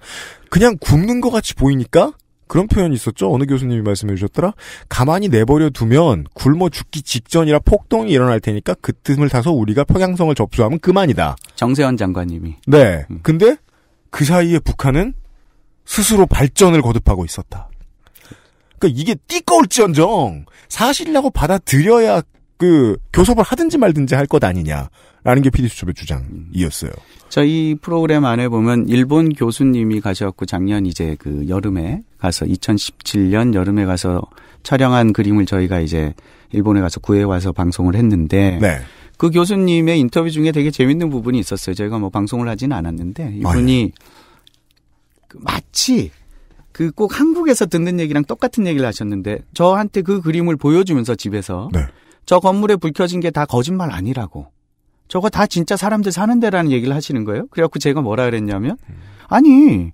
그냥 굶는것 같이 보이니까 그런 표현이 있었죠. 어느 교수님이 말씀해 주셨더라. 가만히 내버려 두면 굶어 죽기 직전이라 폭동이 일어날 테니까 그 틈을 타서 우리가 평양성을 접수하면 그만이다. 정세현 장관님이. 네. 음. 근데 그 사이에 북한은 스스로 발전을 거듭하고 있었다. 그러니까 이게 띠꺼울지언정 사실이라고 받아들여야 그 교섭을 하든지 말든지 할 것 아니냐라는 게 피디수첩의 주장이었어요. 저희 프로그램 안에 보면 일본 교수님이 가셨고 작년 이제 그 여름에 가서 2017년 여름에 가서 촬영한 그림을 저희가 이제 일본에 가서 구해 와서 방송을 했는데 네. 그 교수님의 인터뷰 중에 되게 재밌는 부분이 있었어요. 저희가 뭐 방송을 하진 않았는데 이분이 아, 네. 그 마치 그 꼭 한국에서 듣는 얘기랑 똑같은 얘기를 하셨는데 저한테 그 그림을 보여주면서 집에서 네. 저 건물에 불 켜진 게 다 거짓말 아니라고 저거 다 진짜 사람들 사는 데라는 얘기를 하시는 거예요. 그래갖고 제가 뭐라 그랬냐면 아니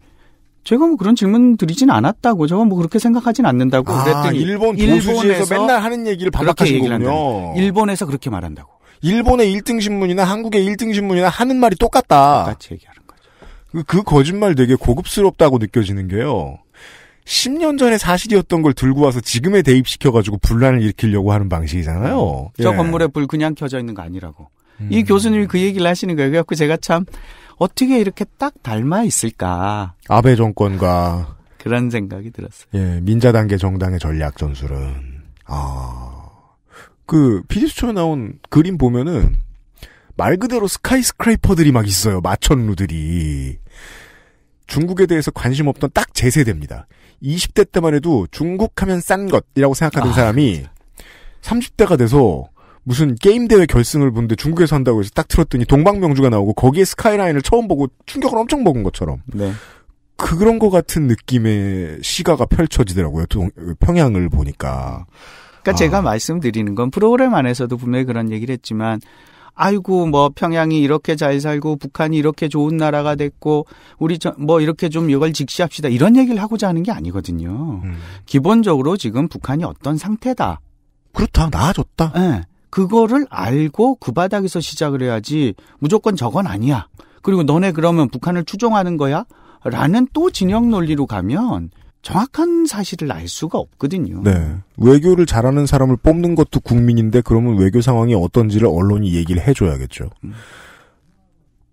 제가 뭐 그런 질문 드리진 않았다고 저거 뭐 그렇게 생각하진 않는다고 아, 그랬더니 일본 일본에서 맨날 하는 얘기를 반박하신 거군요. 일본에서 그렇게 말한다고. 일본의 1등 신문이나 한국의 1등 신문이나 하는 말이 똑같다. 똑같이 얘기하는 그, 그, 거짓말 되게 고급스럽다고 느껴지는 게요. 10년 전에 사실이었던 걸 들고 와서 지금에 대입시켜가지고 분란을 일으키려고 하는 방식이잖아요. 저 예. 건물에 불 그냥 켜져 있는 거 아니라고. 음. 이 교수님이 그 얘기를 하시는 거예요. 그래갖고 제가 참 어떻게 이렇게 딱 닮아 있을까. 아베 정권과. 그런 생각이 들었어요. 예, 민자단계 정당의 전략 전술은. 아. 그, 피디수초에 나온 그림 보면은 말 그대로 스카이스크레이퍼들이 막 있어요. 마천루들이. 중국에 대해서 관심 없던 딱 제 세대입니다. 20대 때만 해도 중국 하면 싼 것이라고 생각하던 아, 사람이 30대가 돼서 무슨 게임 대회 결승을 본데 중국에서 한다고 해서 딱 틀었더니 동방명주가 나오고 거기에 스카이라인을 처음 보고 충격을 엄청 먹은 것처럼 네. 그런 것 같은 느낌의 시가가 펼쳐지더라고요. 평양을 보니까. 그러니까 아. 제가 말씀드리는 건 프로그램 안에서도 분명히 그런 얘기를 했지만 아이고 뭐 평양이 이렇게 잘 살고 북한이 이렇게 좋은 나라가 됐고 우리 뭐 이렇게 좀 이걸 직시합시다 이런 얘기를 하고자 하는 게 아니거든요. 음. 기본적으로 지금 북한이 어떤 상태다. 그렇다 나아졌다. 네. 그거를 알고 그 바닥에서 시작을 해야지 무조건 저건 아니야. 그리고 너네 그러면 북한을 추종하는 거야? 라는 또 진영 논리로 가면 정확한 사실을 알 수가 없거든요. 네. 외교를 잘하는 사람을 뽑는 것도 국민인데 그러면 외교 상황이 어떤지를 언론이 얘기를 해줘야겠죠. 음.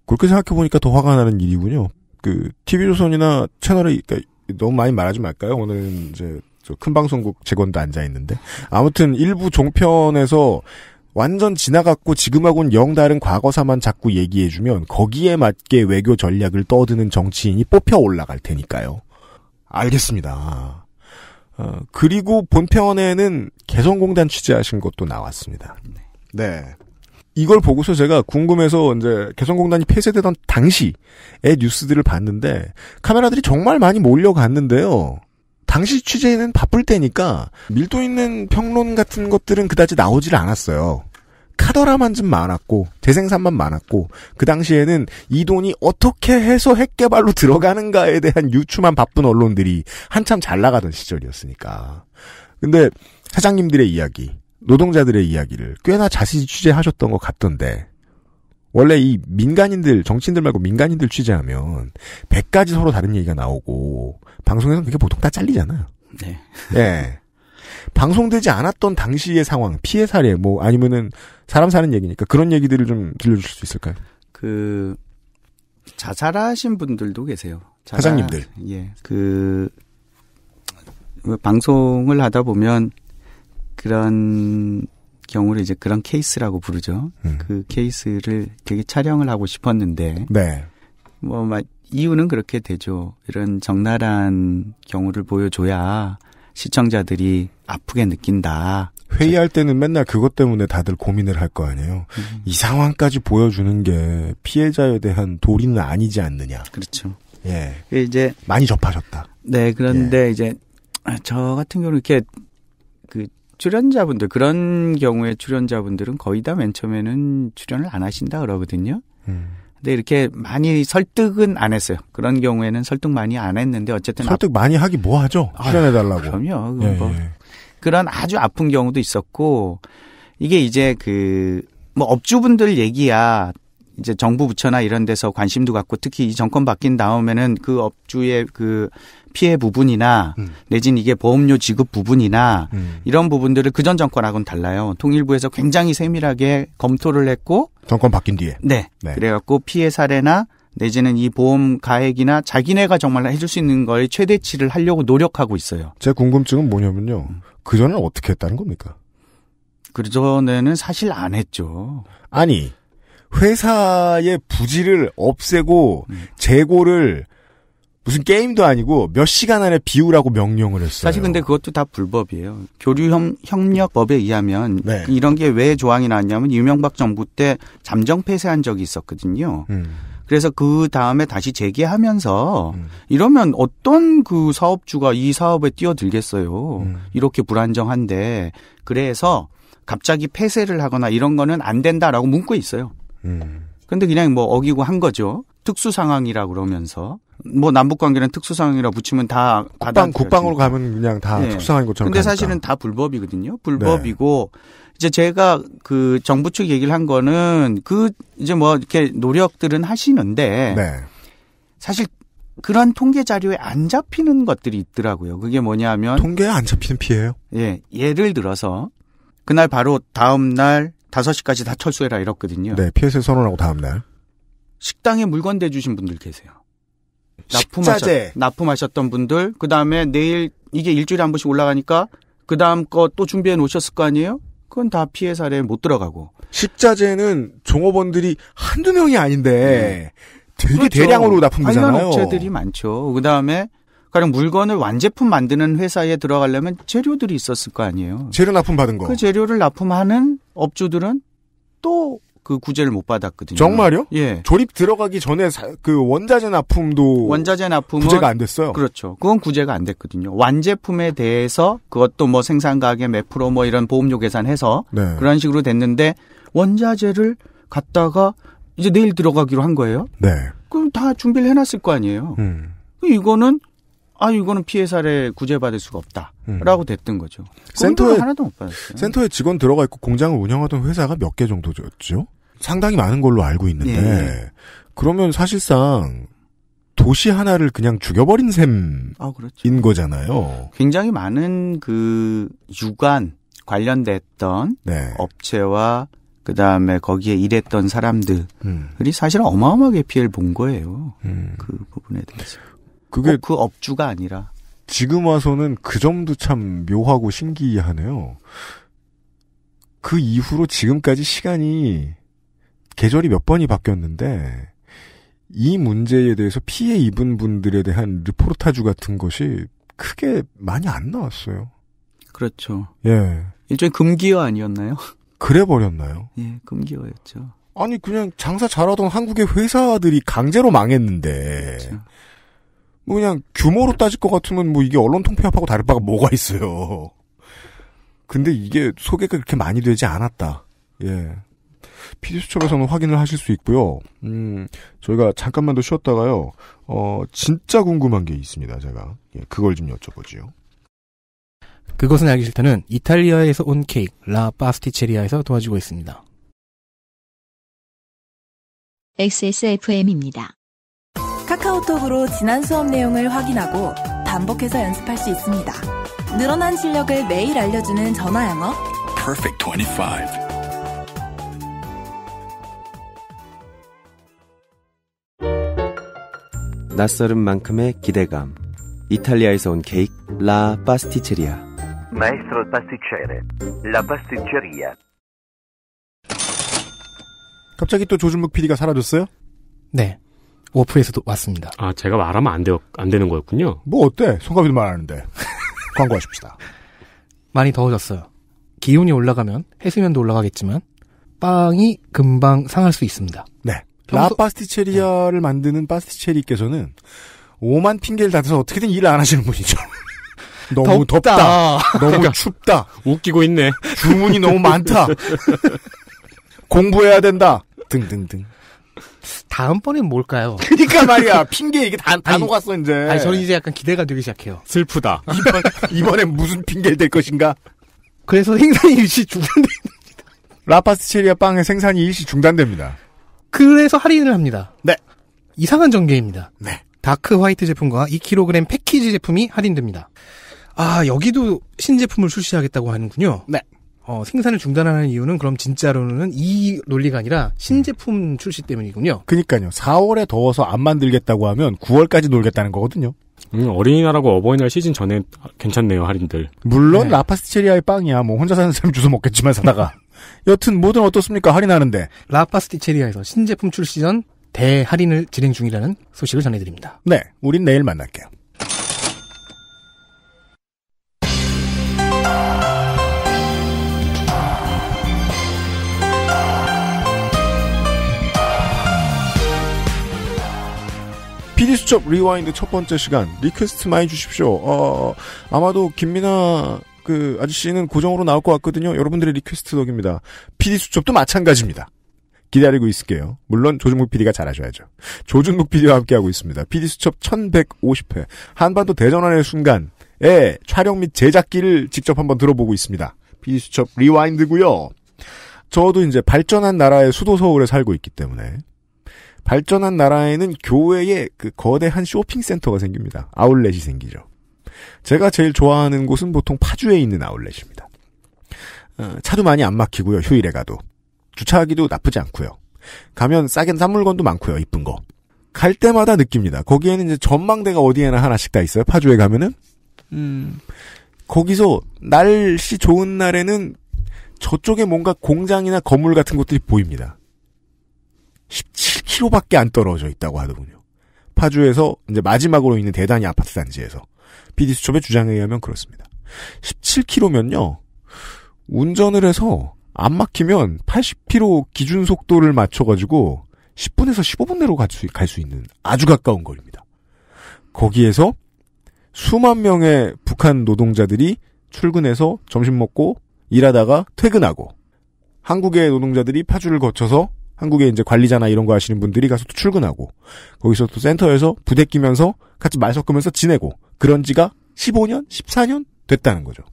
그렇게 생각해보니까 더 화가 나는 일이군요. 그, TV조선이나 채널에, 그러니까 너무 많이 말하지 말까요? 오늘은 이제 큰 방송국 재건도 앉아있는데. 아무튼 일부 종편에서 완전 지나갔고 지금하고는 영 다른 과거사만 자꾸 얘기해주면 거기에 맞게 외교 전략을 떠드는 정치인이 뽑혀 올라갈 테니까요. 알겠습니다. 어, 그리고 본편에는 개성공단 취재하신 것도 나왔습니다. 네. 이걸 보고서 제가 궁금해서 이제 개성공단이 폐쇄되던 당시의 뉴스들을 봤는데 카메라들이 정말 많이 몰려갔는데요. 당시 취재에는 바쁠 때니까 밀도 있는 평론 같은 것들은 그다지 나오질 않았어요. 카더라만 좀 많았고 재생산만 많았고 그 당시에는 이 돈이 어떻게 해서 핵개발로 들어가는가에 대한 유추만 바쁜 언론들이 한참 잘 나가던 시절이었으니까. 근데 사장님들의 이야기, 노동자들의 이야기를 꽤나 자세히 취재하셨던 것 같던데 원래 이 민간인들 정치인들 말고 민간인들 취재하면 100가지 서로 다른 얘기가 나오고 방송에서는 그게 보통 다 잘리잖아요. 네. 예. 방송되지 않았던 당시의 상황, 피해 사례, 뭐 아니면은 사람 사는 얘기니까 그런 얘기들을 좀 들려주실 수 있을까요? 그 자살하신 분들도 계세요. 자살, 사장님들. 예, 그 방송을 하다 보면 그런 경우를 이제 그런 케이스라고 부르죠. 음. 그 케이스를 되게 촬영을 하고 싶었는데, 네. 뭐 막 이유는 그렇게 되죠. 이런 적나라한 경우를 보여줘야 시청자들이 아프게 느낀다. 회의할 때는 맨날 그것 때문에 다들 고민을 할 거 아니에요. 음. 이 상황까지 보여주는 게 피해자에 대한 도리는 아니지 않느냐. 그렇죠. 예. 그 이제 많이 접하셨다. 네, 그런데 예. 이제 아, 저 같은 경우는 이렇게 그 출연자분들 그런 경우에 출연자분들은 거의 다 맨 처음에는 출연을 안 하신다 그러거든요. 음. 근데 이렇게 많이 설득은 안 했어요. 그런 경우에는 설득 많이 안 했는데 어쨌든 설득 아... 많이 하기 뭐 하죠? 아, 출연해 달라고. 그럼요. 예, 뭐 예. 그런 아주 아픈 경우도 있었고 이게 이제 그 뭐 업주분들 얘기야 이제 정부 부처나 이런 데서 관심도 갖고 특히 이 정권 바뀐 다음에는 그 업주의 그 피해 부분이나 음. 내진 이게 보험료 지급 부분이나 음. 이런 부분들을 그전 정권하고는 달라요. 통일부에서 굉장히 세밀하게 검토를 했고 정권 바뀐 뒤에 네. 네. 그래갖고 피해 사례나 내지는 이 보험 가액이나 자기네가 정말 해줄 수 있는 걸 최대치를 하려고 노력하고 있어요. 제 궁금증은 뭐냐면요. 음. 그전엔 어떻게 했다는 겁니까? 그전에는 사실 안 했죠. 아니, 회사의 부지를 없애고 음. 재고를 무슨 게임도 아니고 몇 시간 안에 비우라고 명령을 했어요. 사실 근데 그것도 다 불법이에요. 교류 협력법에 의하면 네. 이런 게 왜 조항이 나왔냐면 유명박 정부 때 잠정 폐쇄한 적이 있었거든요. 음. 그래서 그 다음에 다시 재개하면서 음. 이러면 어떤 그 사업주가 이 사업에 뛰어들겠어요. 음. 이렇게 불안정한데 그래서 갑자기 폐쇄를 하거나 이런 거는 안 된다라고 묻고 있어요. 음. 근데 그냥 뭐 어기고 한 거죠. 특수 상황이라 그러면서 뭐 남북 관계는 특수 상황이라 붙이면 다 국방 국방으로 가면 그냥 다 네. 특수 상황인 것처럼. 근데 가니까. 사실은 다 불법이거든요. 불법이고 네. 이제 제가 그 정부 측 얘기를 한 거는 그 이제 뭐 이렇게 노력들은 하시는데 네. 사실 그런 통계 자료에 안 잡히는 것들이 있더라고요. 그게 뭐냐면 통계에 안 잡히는 피해요. 예, 예를 들어서 그날 바로 다음 날 5시까지 다 철수해라 이랬거든요. 네, 피해세 선언하고 다음 날 식당에 물건 대주신 분들 계세요. 납품하셨, 납품하셨던 분들, 그 다음에 내일 이게 일주일에 한 번씩 올라가니까 그 다음 거 또 준비해 놓으셨을 거 아니에요? 그건 다 피해 사례에 못 들어가고. 십자재는 종업원들이 한두 명이 아닌데 네. 되게 그렇죠. 대량으로 납품되잖아요. 업체들이 많죠. 그다음에 가령 물건을 완제품 만드는 회사에 들어가려면 재료들이 있었을 거 아니에요. 재료 납품 받은 거. 그 재료를 납품하는 업주들은 또그 구제를 못 받았거든요. 정말요? 예. 조립 들어가기 전에 사, 그 원자재 납품도 원자재 납품 구제가 안 됐어요. 그렇죠. 그건 구제가 안 됐거든요. 완제품에 대해서 그것도 뭐 생산 가격 몇 프로 뭐 이런 보험료 계산해서 네. 그런 식으로 됐는데 원자재를 갖다가 이제 내일 들어가기로 한 거예요. 네. 그럼 다 준비를 해놨을 거 아니에요. 음. 이거는 아 이거는 피해 사례 구제받을 수가 없다라고 음. 됐던 거죠. 그 센터에 하나도 못 받았어요. 센터에 직원 들어가 있고 공장을 운영하던 회사가 몇 개 정도였죠? 상당히 많은 걸로 알고 있는데 예. 그러면 사실상 도시 하나를 그냥 죽여버린 셈인 아, 그렇죠. 거잖아요. 굉장히 많은 그 유관 관련됐던 네. 업체와 그 다음에 거기에 일했던 사람들이 음. 사실 어마어마하게 피해를 본 거예요. 음. 그 부분에 대해서. 그게 그 업주가 아니라 지금 와서는 그 점도 참 묘하고 신기하네요. 그 이후로 지금까지 시간이 계절이 몇 번이 바뀌었는데 이 문제에 대해서 피해 입은 분들에 대한 르포르타주 같은 것이 크게 많이 안 나왔어요. 그렇죠. 예. 일종의 금기어 아니었나요? 그래 버렸나요? 예, 금기어였죠. 아니 그냥 장사 잘하던 한국의 회사들이 강제로 망했는데 그렇죠. 뭐 그냥 규모로 따질 것 같으면 뭐 이게 언론 통폐합하고 다를 바가 뭐가 있어요. 근데 이게 소개가 그렇게 많이 되지 않았다. 예. 피디수첩에서는 확인을 하실 수 있고요. 음, 저희가 잠깐만 더 쉬었다가요. 어, 진짜 궁금한 게 있습니다, 제가. 예, 그걸 좀 여쭤보지요. 그것은 알기 싫다는 이탈리아에서 온 케이크, 라 파스티체리아에서 도와주고 있습니다. XSFM입니다. 카카오톡으로 지난 수업 내용을 확인하고 반복해서 연습할 수 있습니다. 늘어난 실력을 매일 알려주는 전화 영어 Perfect 25 낯설은 만큼의 기대감. 이탈리아에서 온 케이크 라 파스티체리아. Maestro pasticcere. La pasticceria. 갑자기 또 조준묵 PD가 사라졌어요? 네. 워프에서도 왔습니다. 아, 제가 말하면 안, 되안 되는 거였군요. 뭐 어때? 손가비도 말하는데. 광고하십시다. 많이 더워졌어요. 기온이 올라가면 해수면도 올라가겠지만 빵이 금방 상할 수 있습니다. 네. 평소... 라 파스티체리아를 네. 만드는 파스티체리께서는 오만 핑계를 다대서 어떻게든 일을 안 하시는 분이죠. 너무 덥다. 덥다. 너무 그러니까 춥다. 웃기고 있네. 주문이 너무 많다. 공부해야 된다. 등등등. 다음번엔 뭘까요? 그니까 말이야. 핑계 이게 다, 다 아니, 녹았어, 이제. 아니, 저는 이제 약간 기대가 되기 시작해요. 슬프다. 이번, 엔 무슨 핑계를 댈 것인가? 그래서 생산이 일시 중단됩니다. 라파스체리아 빵의 생산이 일시 중단됩니다. 그래서 할인을 합니다. 네. 이상한 전개입니다. 네. 다크 화이트 제품과 2kg 패키지 제품이 할인됩니다. 아, 여기도 신제품을 출시하겠다고 하는군요. 네. 어, 생산을 중단하는 이유는 그럼 진짜로는 이 논리가 아니라 신제품 음. 출시 때문이군요. 그니까요. 4월에 더워서 안 만들겠다고 하면 9월까지 놀겠다는 거거든요. 음, 어린이날하고 어버이날 시즌 전에 괜찮네요, 할인들. 물론 네. 라파스티체리아의 빵이야. 뭐 혼자 사는 사람 주워 먹겠지만 사다가. 여튼 뭐든 어떻습니까? 할인하는데. 라파스티체리아에서 신제품 출시 전 대할인을 진행 중이라는 소식을 전해드립니다. 네. 우린 내일 만날게요. 스첩 리와인드 첫 번째 시간 리퀘스트 많이 주십시오. 어, 아마도 김민아 그 아저씨는 고정으로 나올 것 같거든요. 여러분들의 리퀘스트 덕입니다. PD 수첩도 마찬가지입니다. 기다리고 있을게요. 물론 조준국 PD가 잘하셔야죠. 조준국 PD와 함께하고 있습니다. PD 수첩 1150회 한반도 대전환의 순간에 촬영 및 제작기를 직접 한번 들어보고 있습니다. PD 수첩 리와인드고요. 저도 이제 발전한 나라의 수도 서울에 살고 있기 때문에 발전한 나라에는 교외에 그 거대한 쇼핑센터가 생깁니다. 아울렛이 생기죠. 제가 제일 좋아하는 곳은 보통 파주에 있는 아울렛입니다. 어, 차도 많이 안 막히고요. 휴일에 가도 주차하기도 나쁘지 않고요. 가면 싸게 산 물건도 많고요. 이쁜 거. 갈 때마다 느낍니다. 거기에는 이제 전망대가 어디에나 하나씩 다 있어요. 파주에 가면은 음. 거기서 날씨 좋은 날에는 저쪽에 뭔가 공장이나 건물 같은 것들이 보입니다. 1km밖에 안 떨어져 있다고 하더군요. 파주에서 이제 마지막으로 있는 대단히 아파트 단지에서 PD수첩의 주장에 의하면 그렇습니다. 17km면요. 운전을 해서 안 막히면 80km 기준 속도를 맞춰가지고 10분에서 15분 내로 갈수 갈수 있는 아주 가까운 거리입니다. 거기에서 수만 명의 북한 노동자들이 출근해서 점심 먹고 일하다가 퇴근하고 한국의 노동자들이 파주를 거쳐서 한국의 이제 관리자나 이런 거 하시는 분들이 가서 또 출근하고 거기서 또 센터에서 부대 끼면서 같이 말 섞으면서 지내고 그런 지가 15년, 14년 됐다는 거죠.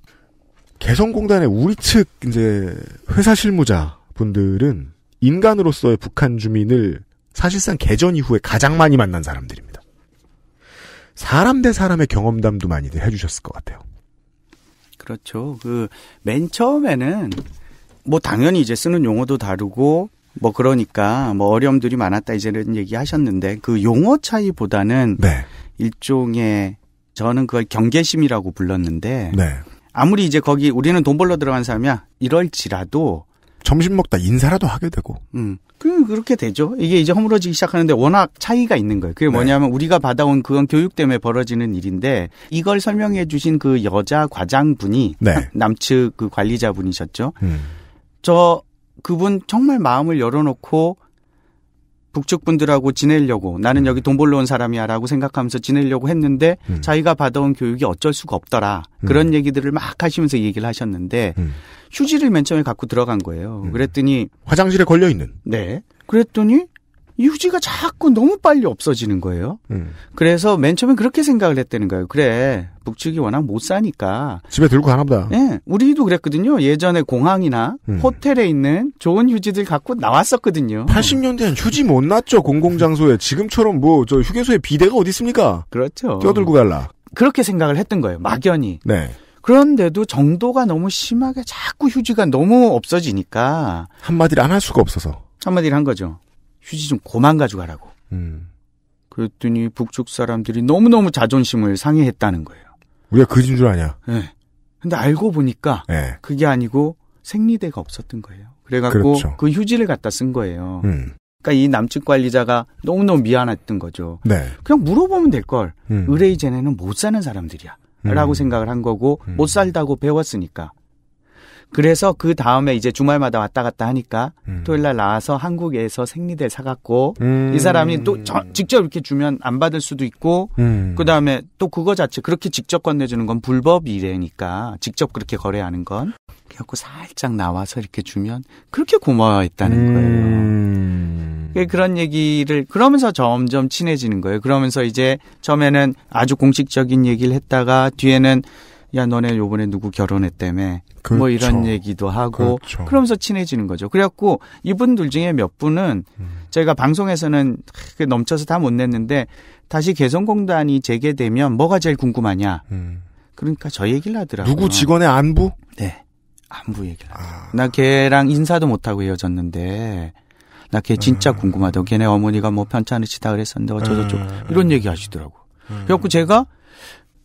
개성공단의 우리 측 이제 회사 실무자 분들은 인간으로서의 북한 주민을 사실상 개전 이후에 가장 많이 만난 사람들입니다. 사람 대 사람의 경험담도 많이들 해주셨을 것 같아요. 그렇죠. 그 맨 처음에는 뭐 당연히 이제 쓰는 용어도 다르고 뭐 그러니까 뭐 어려움들이 많았다 이제는 얘기하셨는데 그 용어 차이보다는 네. 일종의 저는 그걸 경계심이라고 불렀는데 네. 아무리 이제 거기 우리는 돈 벌러 들어간 사람이야 이럴지라도 점심 먹다 인사라도 하게 되고 음 그, 렇게 되죠 이게 이제 허물어지기 시작하는데 워낙 차이가 있는 거예요 그게 네. 뭐냐면 네. 우리가 받아온 그건 교육 때문에 벌어지는 일인데 이걸 설명해 주신 그 여자 과장분이 네. 남측 그 관리자분이셨죠 음. 저 그분 정말 마음을 열어놓고 북측 분들하고 지내려고 나는 여기 돈 벌러 온 사람이야라고 생각하면서 지내려고 했는데 음. 자기가 받아온 교육이 어쩔 수가 없더라 음. 그런 음. 얘기들을 막 하시면서 얘기를 하셨는데 음. 휴지를 맨 처음에 갖고 들어간 거예요. 음. 그랬더니 화장실에 걸려 있는. 네. 그랬더니 유지가 자꾸 너무 빨리 없어지는 거예요. 음. 그래서 맨 처음엔 그렇게 생각을 했다는 거예요. 그래, 북측이 워낙 못 사니까. 집에 들고 가나 보다. 예, 네, 우리도 그랬거든요. 예전에 공항이나 음. 호텔에 있는 좋은 휴지들 갖고 나왔었거든요. 80년대는 휴지 못 났죠, 공공장소에. 지금처럼 뭐, 저 휴게소에 비대가 어디 있습니까? 그렇죠. 껴들고 갈라. 그렇게 생각을 했던 거예요, 막연히. 네. 그런데도 정도가 너무 심하게 자꾸 휴지가 너무 없어지니까. 한마디를 안 할 수가 없어서. 한마디를 한 거죠. 휴지 좀 고만 가져가라고. 음. 그랬더니 북쪽 사람들이 너무너무 자존심을 상해했다는 거예요. 우리가 그진 줄 아냐? 네. 근데 알고 보니까 네. 그게 아니고 생리대가 없었던 거예요. 그래갖고 그렇죠. 그 휴지를 갖다 쓴 거예요. 음. 그러니까 이 남측 관리자가 너무너무 미안했던 거죠. 네. 그냥 물어보면 될 걸. 음. 의뢰이 쟤네는 못 사는 사람들이야. 라고 음. 생각을 한 거고 음. 못 살다고 배웠으니까. 그래서 그 다음에 이제 주말마다 왔다 갔다 하니까 음. 토요일 날 나와서 한국에서 생리대 사갖고 음. 이 사람이 또 저, 직접 이렇게 주면 안 받을 수도 있고 음. 그 다음에 또 그거 자체 그렇게 직접 건네주는 건 불법이래니까 직접 그렇게 거래하는 건 그래갖고 살짝 나와서 이렇게 주면 그렇게 고마워했다는 음. 거예요. 그런 얘기를 그러면서 점점 친해지는 거예요. 그러면서 이제 처음에는 아주 공식적인 얘기를 했다가 뒤에는 야 너네 요번에 누구 결혼했다며 뭐 그렇죠. 뭐 이런 얘기도 하고 그렇죠. 그러면서 친해지는 거죠. 그래갖고 이분들 중에 몇 분은 음. 저희가 방송에서는 그 넘쳐서 다 못 냈는데 다시 개성공단이 재개되면 뭐가 제일 궁금하냐. 음. 그러니까 저 얘기를 하더라고요. 누구 직원의 안부? 네. 안부 얘기를 아. 나 걔랑 인사도 못하고 헤어졌는데 나 걔 진짜 음. 궁금하다고 걔네 어머니가 뭐 편찮으시다 그랬었는데 어쩌저쩌고 음. 이런 얘기 하시더라고. 음. 그래갖고 제가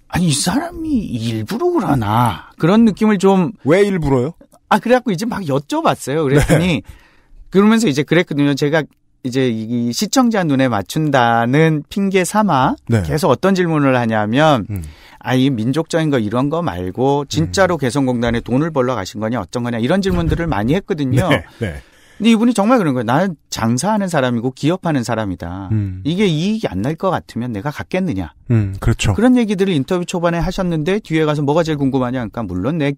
아니 이 사람이 일부러 그러나 그런 느낌을 좀 왜 일부러요? 아 그래갖고 이제 막 여쭤봤어요. 그랬더니 네. 그러면서 이제 그랬거든요. 제가 이제 이 시청자 눈에 맞춘다는 핑계 삼아 네. 계속 어떤 질문을 하냐면 음. 아이 민족적인 거 이런 거 말고 진짜로 음. 개성공단에 돈을 벌러 가신 거냐 어떤 거냐 이런 질문들을 네. 많이 했거든요. 네. 네. 근데 이분이 정말 그런 거예요. 나는 장사하는 사람이고 기업하는 사람이다. 음. 이게 이익이 안 날 것 같으면 내가 갖겠느냐. 음, 그렇죠. 그런 얘기들을 인터뷰 초반에 하셨는데 뒤에 가서 뭐가 제일 궁금하냐. 그러니까 물론 내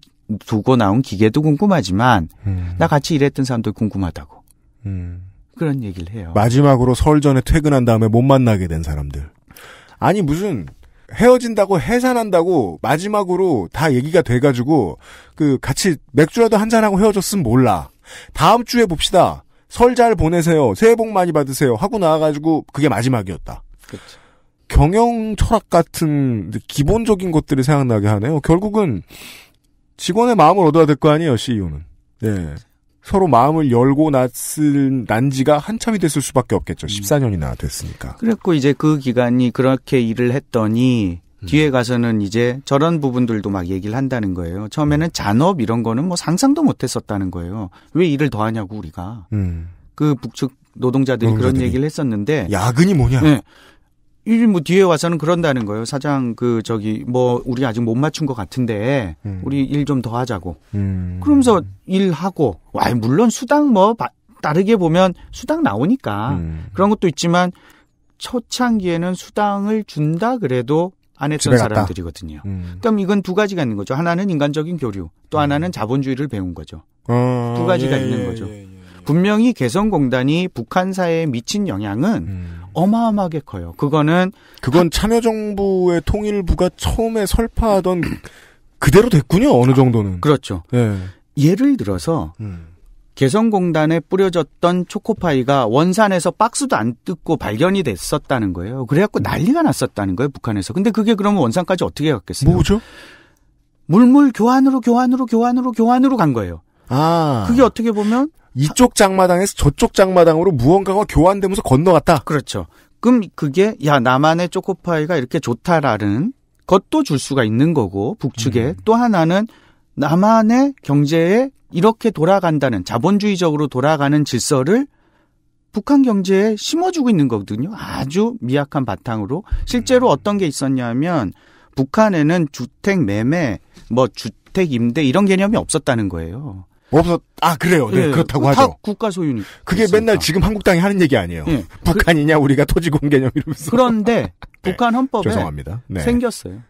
두고 나온 기계도 궁금하지만 음. 나 같이 일했던 사람도 궁금하다고. 음. 그런 얘기를 해요. 마지막으로 설 전에 퇴근한 다음에 못 만나게 된 사람들. 아니 무슨 헤어진다고 해산한다고 마지막으로 다 얘기가 돼가지고 그 같이 맥주라도 한잔하고 헤어졌으면 몰라. 다음 주에 봅시다. 설 잘 보내세요. 새해 복 많이 받으세요. 하고 나와가지고 그게 마지막이었다. 그렇죠. 경영 철학 같은 기본적인 것들을 생각나게 하네요. 결국은 직원의 마음을 얻어야 될 거 아니에요, CEO는. 네. 서로 마음을 열고 났을 난지가 한참이 됐을 수밖에 없겠죠. 14년이나 됐으니까. 그랬고 이제 그 기간이 그렇게 일을 했더니 뒤에 가서는 이제 저런 부분들도 막 얘기를 한다는 거예요. 처음에는 잔업 이런 거는 뭐 상상도 못 했었다는 거예요. 왜 일을 더 하냐고 우리가. 음. 그 북측 노동자들이, 노동자들이, 그런 얘기를 했었는데 야근이 뭐냐? 네. 이뭐 뒤에 와서는 그런다는 거예요. 사장 그 저기 뭐 우리 아직 못 맞춘 것 같은데 음. 우리 일 좀 더 하자고. 음. 그러면서 일하고 와 물론 수당 뭐 다르게 보면 수당 나오니까 음. 그런 것도 있지만 초창기에는 수당을 준다 그래도 안 했던 사람들이거든요. 음. 그럼 이건 두 가지가 있는 거죠. 하나는 인간적인 교류, 또 음. 하나는 자본주의를 배운 거죠. 어, 두 가지가 예, 있는 예, 거죠. 예, 예, 예, 분명히 개성공단이 북한 사회에 미친 영향은 음. 어마어마하게 커요. 그거는 그건 하... 참여정부의 통일부가 처음에 설파하던 그대로 됐군요. 어느 정도는 그렇죠. 예. 예를 들어서 음. 개성공단에 뿌려졌던 초코파이가 원산에서 박스도 안 뜯고 발견이 됐었다는 거예요. 그래갖고 난리가 났었다는 거예요, 북한에서. 근데 그게 그러면 원산까지 어떻게 갔겠어요? 뭐죠? 물물 교환으로 교환으로 교환으로 교환으로 간 거예요. 아. 그게 어떻게 보면 이쪽 장마당에서 저쪽 장마당으로 무언가가 교환되면서 건너갔다. 그렇죠. 그럼 그게 야 나만의 초코파이가 이렇게 좋다라는 것도 줄 수가 있는 거고 북측에 음. 또 하나는 나만의 경제에 이렇게 돌아간다는 자본주의적으로 돌아가는 질서를 북한 경제에 심어주고 있는 거거든요. 아주 미약한 바탕으로 실제로 음. 어떤 게 있었냐면 북한에는 주택 매매, 뭐 주택 임대 이런 개념이 없었다는 거예요. 없었 아 그래요 네, 네 그렇다고 그 하죠 국가 소유니 그게 있으니까. 맨날 지금 한국 당이 하는 얘기 아니에요 네. 북한이냐 우리가 토지 공개념 이러면서 그런데 네, 북한 헌법에 죄송합니다. 네. 생겼어요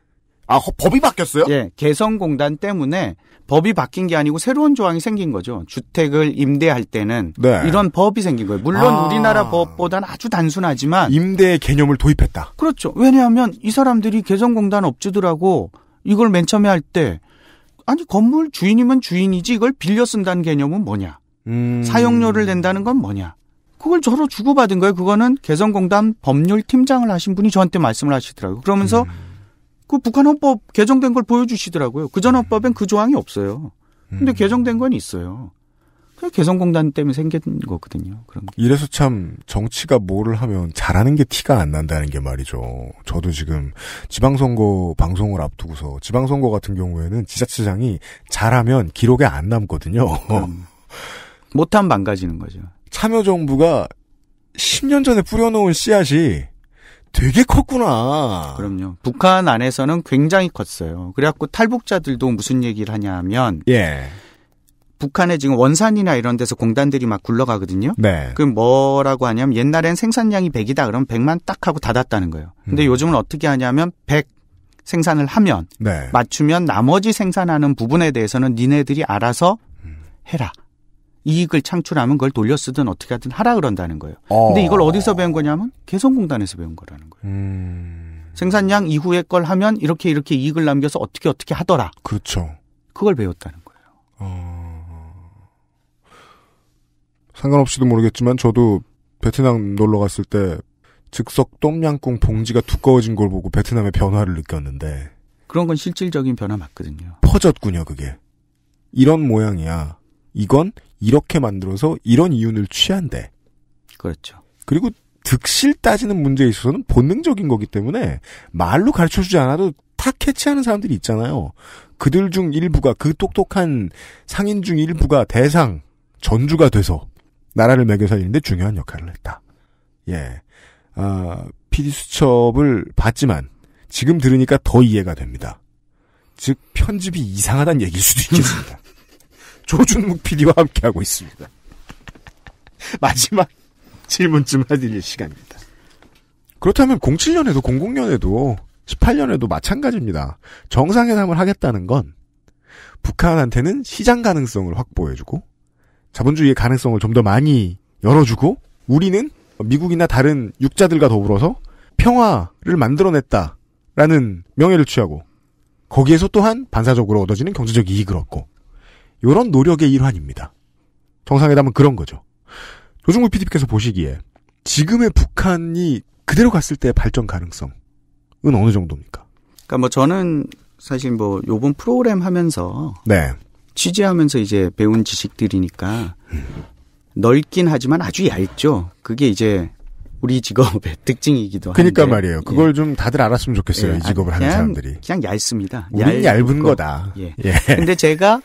아, 허, 법이 바뀌었어요? 예, 개성공단 때문에 법이 바뀐 게 아니고 새로운 조항이 생긴 거죠. 주택을 임대할 때는 네. 이런 법이 생긴 거예요. 물론 아. 우리나라 법보다는 아주 단순하지만 임대의 개념을 도입했다. 그렇죠. 왜냐하면 이 사람들이 개성공단 업주들하고 이걸 맨 처음에 할 때 아니 건물 주인이면 주인이지 이걸 빌려 쓴다는 개념은 뭐냐? 음. 사용료를 낸다는 건 뭐냐? 그걸 저로 주고받은 거예요. 그거는 개성공단 법률 팀장을 하신 분이 저한테 말씀을 하시더라고요. 그러면서 음. 그 북한 헌법 개정된 걸 보여주시더라고요. 그전 네. 헌법엔 그 조항이 없어요. 근데 음. 개정된 건 있어요. 그 개성공단 때문에 생긴 거거든요. 그런 게. 이래서 참 정치가 뭐를 하면 잘하는 게 티가 안 난다는 게 말이죠. 저도 지금 지방선거 방송을 앞두고서 지방선거 같은 경우에는 지자체장이 잘하면 기록에 안 남거든요. 못하면 망가지는 거죠. 참여정부가 10년 전에 뿌려놓은 씨앗이 되게 컸구나. 그럼요. 북한 안에서는 굉장히 컸어요. 그래갖고 탈북자들도 무슨 얘기를 하냐면 예. 북한에 지금 원산이나 이런 데서 공단들이 막 굴러가거든요. 네. 그럼 뭐라고 하냐면 옛날엔 생산량이 100이다 그럼 100만 딱 하고 닫았다는 거예요. 근데 음. 요즘은 어떻게 하냐면 100 생산을 하면 네. 맞추면 나머지 생산하는 부분에 대해서는 니네들이 알아서 음. 해라. 이익을 창출하면 그걸 돌려 쓰든 어떻게 하든 하라 그런다는 거예요. 어. 근데 이걸 어디서 배운 거냐면 개성공단에서 배운 거라는 거예요. 음. 생산량 이후의 걸 하면 이렇게 이렇게 이익을 남겨서 어떻게 어떻게 하더라. 그렇죠. 그걸 배웠다는 거예요. 어... 상관없이도 모르겠지만 저도 베트남 놀러 갔을 때 즉석 똠양꿍 봉지가 두꺼워진 걸 보고 베트남의 변화를 느꼈는데 그런 건 실질적인 변화 맞거든요. 퍼졌군요, 그게. 이런 모양이야. 이건 이렇게 만들어서 이런 이윤을 취한대. 그렇죠. 그리고 득실 따지는 문제에 있어서는 본능적인 거기 때문에 말로 가르쳐 주지 않아도 다 캐치하는 사람들이 있잖아요. 그들 중 일부가 그 똑똑한 상인 중 일부가 대상 전주가 돼서 나라를 매겨 살리는데 중요한 역할을 했다. 예. 아, 피디 수첩을 봤지만 지금 들으니까 더 이해가 됩니다. 즉 편집이 이상하다는 얘기일 수도 있겠습니다. 조준묵 PD와 함께하고 있습니다. 마지막 질문쯤 해드릴 시간입니다. 그렇다면 07년에도 00년에도 18년에도 마찬가지입니다. 정상회담을 하겠다는 건 북한한테는 시장 가능성을 확보해주고 자본주의의 가능성을 좀 더 많이 열어주고 우리는 미국이나 다른 육자들과 더불어서 평화를 만들어냈다라는 명예를 취하고 거기에서 또한 반사적으로 얻어지는 경제적 이익을 얻고 이런 노력의 일환입니다. 정상회담은 그런 거죠. 조중국 PD께서 보시기에 지금의 북한이 그대로 갔을 때 발전 가능성은 어느 정도입니까? 그러니까 뭐 저는 사실 뭐 요번 프로그램 하면서 네. 취재하면서 이제 배운 지식들이니까 음. 넓긴 하지만 아주 얇죠. 그게 이제 우리 직업의 특징이기도 하데 그러니까 말이에요. 예. 그걸 예. 좀 다들 알았으면 좋겠어요. 예. 이 아, 직업을 아, 그냥, 하는 사람들이. 그냥 얇습니다. 우린 얇은 예. 거다. 예. 예. 근데 제가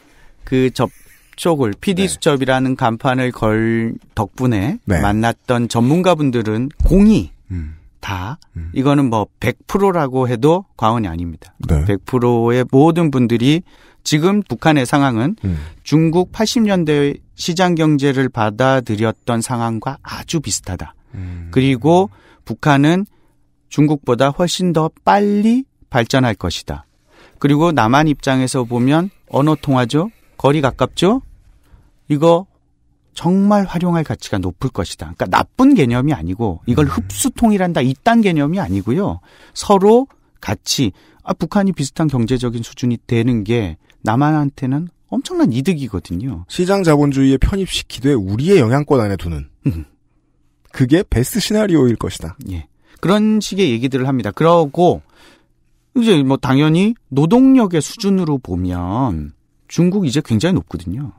그 접촉을 PD 네. 수첩이라는 간판을 걸 덕분에 네. 만났던 전문가분들은 공이 음. 다 음. 이거는 뭐 100%라고 해도 과언이 아닙니다. 네. 100%의 모든 분들이 지금 북한의 상황은 음. 중국 80년대 시장 경제를 받아들였던 상황과 아주 비슷하다. 음. 그리고 북한은 중국보다 훨씬 더 빨리 발전할 것이다. 그리고 남한 입장에서 보면 언어 통화죠. 거리 가깝죠? 이거 정말 활용할 가치가 높을 것이다. 그러니까 나쁜 개념이 아니고 이걸 음. 흡수통일한다 이딴 개념이 아니고요. 서로 같이 아 북한이 비슷한 경제적인 수준이 되는 게 남한한테는 엄청난 이득이거든요. 시장 자본주의에 편입시키되 우리의 영향권 안에 두는 음. 그게 베스트 시나리오일 것이다. 예. 그런 식의 얘기들을 합니다. 그러고 이제 뭐 당연히 노동력의 수준으로 보면 중국 이제 굉장히 높거든요.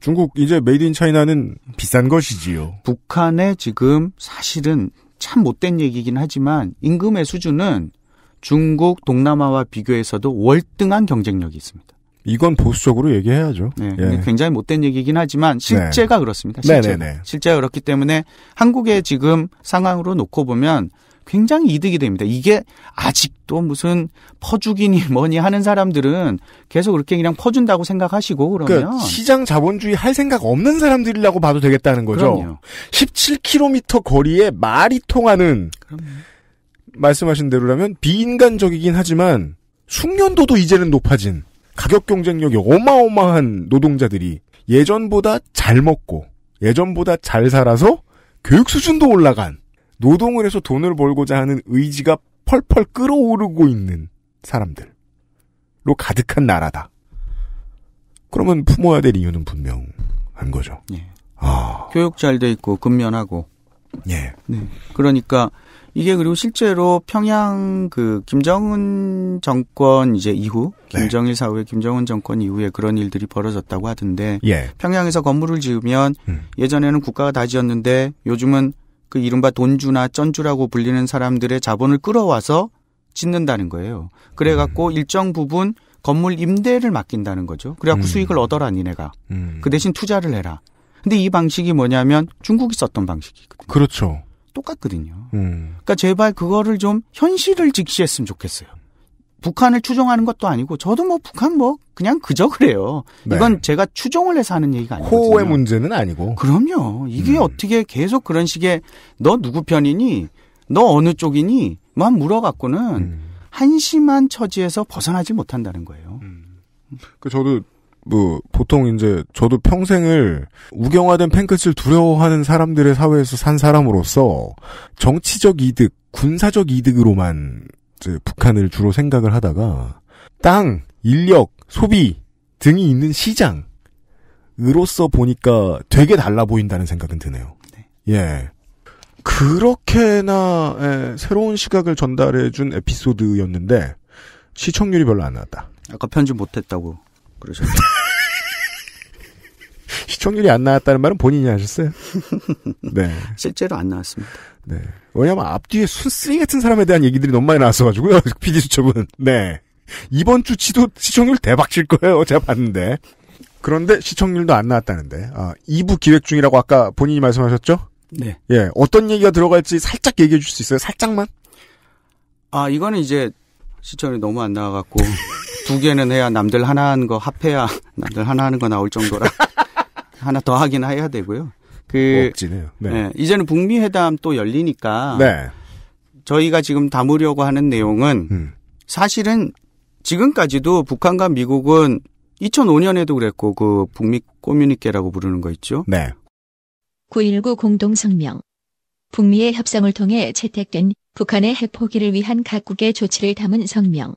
중국 이제 메이드 인 차이나는 비싼 것이지요. 북한의 지금 사실은 참 못된 얘기긴 하지만 임금의 수준은 중국 동남아와 비교해서도 월등한 경쟁력이 있습니다. 이건 보수적으로 얘기해야죠. 네, 예. 굉장히 못된 얘기긴 하지만 실제가 네. 그렇습니다. 실제. 네네네. 네. 실제가 그렇기 때문에 한국의 지금 상황으로 놓고 보면 굉장히 이득이 됩니다. 이게 아직도 무슨 퍼주기니 뭐니 하는 사람들은 계속 그렇게 그냥 퍼준다고 생각하시고 그러니까 그러면 그러니까 시장 자본주의 할 생각 없는 사람들이라고 봐도 되겠다는 거죠. 그럼요. 17km 거리에 말이 통하는 그럼요. 말씀하신 대로라면 비인간적이긴 하지만 숙련도도 이제는 높아진 가격 경쟁력이 어마어마한 노동자들이 예전보다 잘 먹고 예전보다 잘 살아서 교육 수준도 올라간 노동을 해서 돈을 벌고자 하는 의지가 펄펄 끓어오르고 있는 사람들로 가득한 나라다. 그러면 품어야 될 이유는 분명한 거죠. 예. 아. 교육 잘 돼 있고 근면하고. 예. 네. 그러니까 이게 그리고 실제로 평양 그 김정은 정권 이제 이후 네. 김정일 사후에 김정은 정권 이후에 그런 일들이 벌어졌다고 하던데 예. 평양에서 건물을 지으면 음. 예전에는 국가가 다 지었는데 요즘은 그 이른바 돈주나 쩐주라고 불리는 사람들의 자본을 끌어와서 짓는다는 거예요. 그래갖고 음. 일정 부분 건물 임대를 맡긴다는 거죠. 그래갖고 음. 수익을 얻어라 니네가. 음. 그 대신 투자를 해라. 근데 이 방식이 뭐냐면 중국이 썼던 방식이거든요. 그렇죠. 똑같거든요. 음. 그러니까 제발 그거를 좀 현실을 직시했으면 좋겠어요. 북한을 추종하는 것도 아니고 저도 뭐 북한 뭐 그냥 그저 그래요. 네. 이건 제가 추종을 해서 하는 얘기가 아니거든요. 호의 문제는 아니고. 그럼요. 이게 음. 어떻게 계속 그런 식의 너 누구 편이니? 너 어느 쪽이니? 만 물어갖고는 음. 한심한 처지에서 벗어나지 못한다는 거예요. 음. 그 저도 뭐 보통 이제 저도 평생을 우경화된 팬끝을 두려워하는 사람들의 사회에서 산 사람으로서 정치적 이득, 군사적 이득으로만 북한을 주로 생각을 하다가 땅, 인력, 소비 등이 있는 시장 으로서 보니까 되게 달라 보인다는 생각은 드네요. 네. 예. 그렇게나 예, 새로운 시각을 전달해준 에피소드였는데 시청률이 별로 안 나왔다. 아까 편집 못했다고 그러셨는 시청률이 안 나왔다는 말은 본인이 하셨어요? 네. 실제로 안 나왔습니다. 네. 왜냐면 앞뒤에 술쓰리 같은 사람에 대한 얘기들이 너무 많이 나왔어가지고요. PD 수첩은. 네. 이번 주치도 시청률 대박 칠 거예요. 제가 봤는데. 그런데 시청률도 안 나왔다는데. 아, 2부 기획 중이라고 아까 본인이 말씀하셨죠? 네. 예. 어떤 얘기가 들어갈지 살짝 얘기해 줄 수 있어요? 살짝만? 아, 이거는 이제 시청률이 너무 안 나와갖고. 두 개는 해야 남들 하나 하는 거 합해야 남들 하나 하는 거 나올 정도라. 하나 더 하긴 해야 되고요. 그 없지네요. 네. 네. 이제는 북미 회담 또 열리니까 네. 저희가 지금 담으려고 하는 내용은 음. 사실은 지금까지도 북한과 미국은 2005년에도 그랬고 그 북미 꼬뮤니케라고 부르는 거 있죠. 네. 9.19 공동성명. 북미의 협상을 통해 채택된 북한의 핵 포기를 위한 각국의 조치를 담은 성명.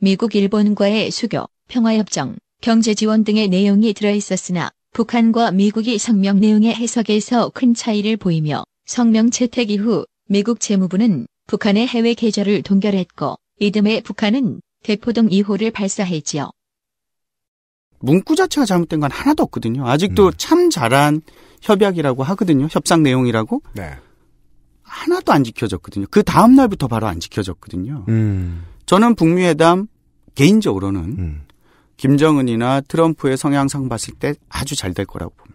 미국 일본과의 수교, 평화협정, 경제지원 등의 내용이 들어있었으나 북한과 미국이 성명 내용의 해석에서 큰 차이를 보이며 성명 채택 이후 미국 재무부는 북한의 해외 계좌를 동결했고 이듬해 북한은 대포동 2호를 발사했지요. 문구 자체가 잘못된 건 하나도 없거든요. 아직도 음. 참 잘한 협약이라고 하거든요. 협상 내용이라고. 네. 하나도 안 지켜졌거든요. 그 다음 날부터 바로 안 지켜졌거든요. 음. 저는 북미 회담 개인적으로는 음. 김정은이나 트럼프의 성향상 봤을 때 아주 잘 될 거라고 봅니다.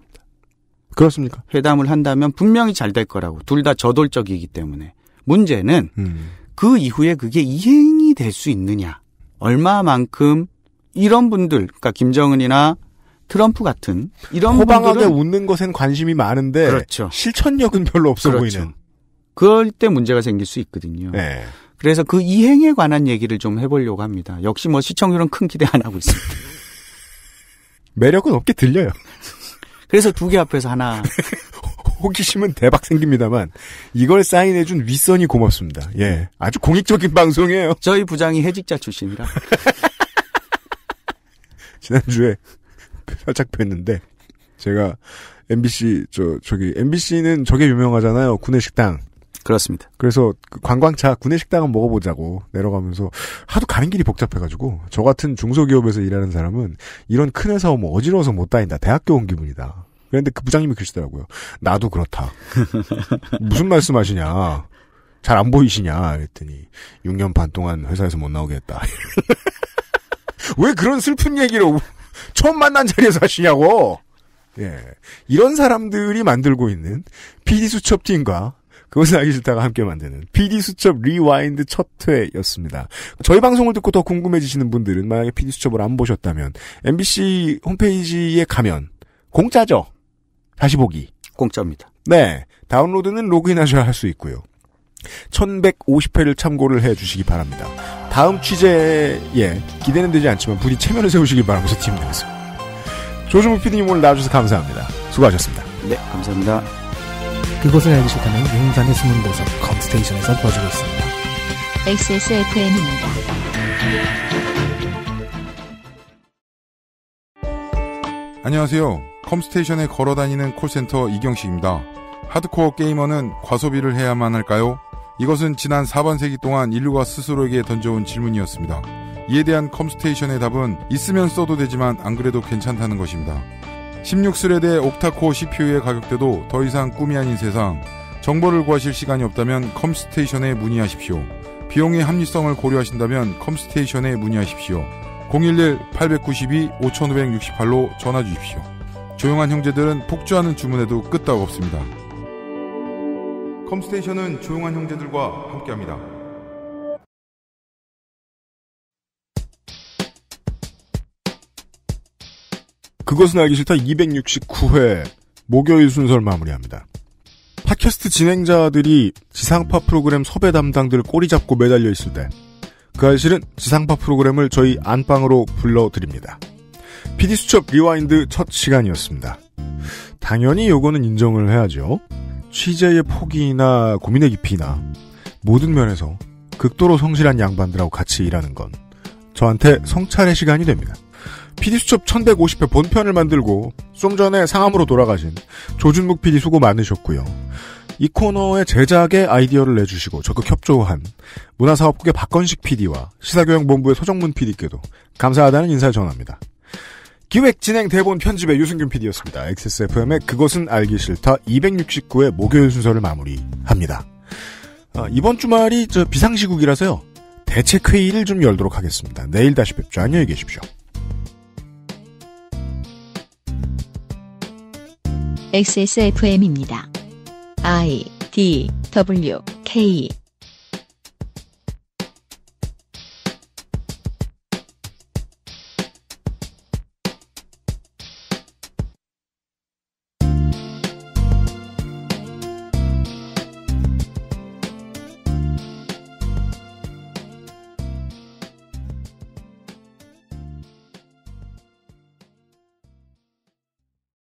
그렇습니까? 회담을 한다면 분명히 잘 될 거라고. 둘 다 저돌적이기 때문에. 문제는 음. 그 이후에 그게 이행이 될 수 있느냐. 얼마만큼 이런 분들, 그러니까 김정은이나 트럼프 같은 이런 호방하게 분들은 웃는 것엔 관심이 많은데 그렇죠. 실천력은 별로 없어 그렇죠. 보이는. 그럴 때 문제가 생길 수 있거든요. 네. 그래서 그 이행에 관한 얘기를 좀 해보려고 합니다. 역시 뭐 시청률은 큰 기대 안 하고 있습니다. 매력은 없게 들려요. 그래서 두 개 앞에서 하나. 호기심은 대박 생깁니다만 이걸 사인해준 윗선이 고맙습니다. 예, 아주 공익적인 방송이에요. 저희 부장이 해직자 출신이라. 지난주에 살짝 뵀는데 제가 MBC 저 저기 MBC는 저게 유명하잖아요. 군내 식당. 그렇습니다. 그래서 그 관광차 구내식당 은 먹어보자고 내려가면서 하도 가는 길이 복잡해가지고 저 같은 중소기업에서 일하는 사람은 이런 큰 회사 오면 뭐 어지러워서 못 다닌다. 대학교 온 기분이다. 그런데 그 부장님이 그러시더라고요. 나도 그렇다. 무슨 말씀하시냐. 잘 안 보이시냐. 그랬더니 6년 반 동안 회사에서 못나오게했다왜 그런 슬픈 얘기를 처음 만난 자리에서 하시냐고. 예. 이런 사람들이 만들고 있는 PD 수첩팀과 그것은 알기 싫다가 함께 만드는 PD 수첩 리와인드 첫 회였습니다. 저희 방송을 듣고 더 궁금해지시는 분들은 만약에 PD 수첩을 안 보셨다면 MBC 홈페이지에 가면 공짜죠. 다시 보기. 공짜입니다. 네. 다운로드는 로그인하셔야 할 수 있고요. 1150회를 참고를 해 주시기 바랍니다. 다음 취재에 기대는 되지 않지만 부디 체면을 세우시길 바라면서 팀 내겠습니다. 조준우 PD님 오늘 나와주셔서 감사합니다. 수고하셨습니다. 네, 감사합니다. 그것을 알기 싫다는 용산의 숨은 보석 컴스테이션에서 보여주고 있습니다. XSFM입니다. 안녕하세요. 컴스테이션에 걸어다니는 콜센터 이경식입니다. 하드코어 게이머는 과소비를 해야만 할까요? 이것은 지난 4번 세기 동안 인류가 스스로에게 던져온 질문이었습니다. 이에 대한 컴스테이션의 답은 있으면 써도 되지만 안 그래도 괜찮다는 것입니다. 16스레드의 옥타코 CPU의 가격대도 더 이상 꿈이 아닌 세상 정보를 구하실 시간이 없다면 컴스테이션에 문의하십시오. 비용의 합리성을 고려하신다면 컴스테이션에 문의하십시오. 011-892-5568로 전화 주십시오. 조용한 형제들은 폭주하는 주문에도 끄떡 없습니다. 컴스테이션은 조용한 형제들과 함께합니다. 그것은 알기 싫다 269회 목요일 순서를 마무리합니다. 팟캐스트 진행자들이 지상파 프로그램 섭외 담당들 꼬리 잡고 매달려 있을 때그 알실은 지상파 프로그램을 저희 안방으로 불러드립니다. PD 수첩 리와인드 첫 시간이었습니다. 당연히 요거는 인정을 해야죠. 취재의 폭이나 고민의 깊이나 모든 면에서 극도로 성실한 양반들하고 같이 일하는 건 저한테 성찰의 시간이 됩니다. PD수첩 1150회 본편을 만들고 좀 전에 상암으로 돌아가신 조준묵 PD 수고 많으셨고요. 이 코너의 제작에 아이디어를 내주시고 적극 협조한 문화사업국의 박건식 PD와 시사교양본부의 소정문 PD께도 감사하다는 인사를 전합니다. 기획, 진행, 대본, 편집의 유승균 PD였습니다. XSFM의 그것은 알기 싫다 269회 목요일 순서를 마무리합니다. 아, 이번 주말이 저 비상시국이라서요. 대책회의를 좀 열도록 하겠습니다. 내일 다시 뵙죠. 안녕히 계십시오. XSFM입니다. I D W K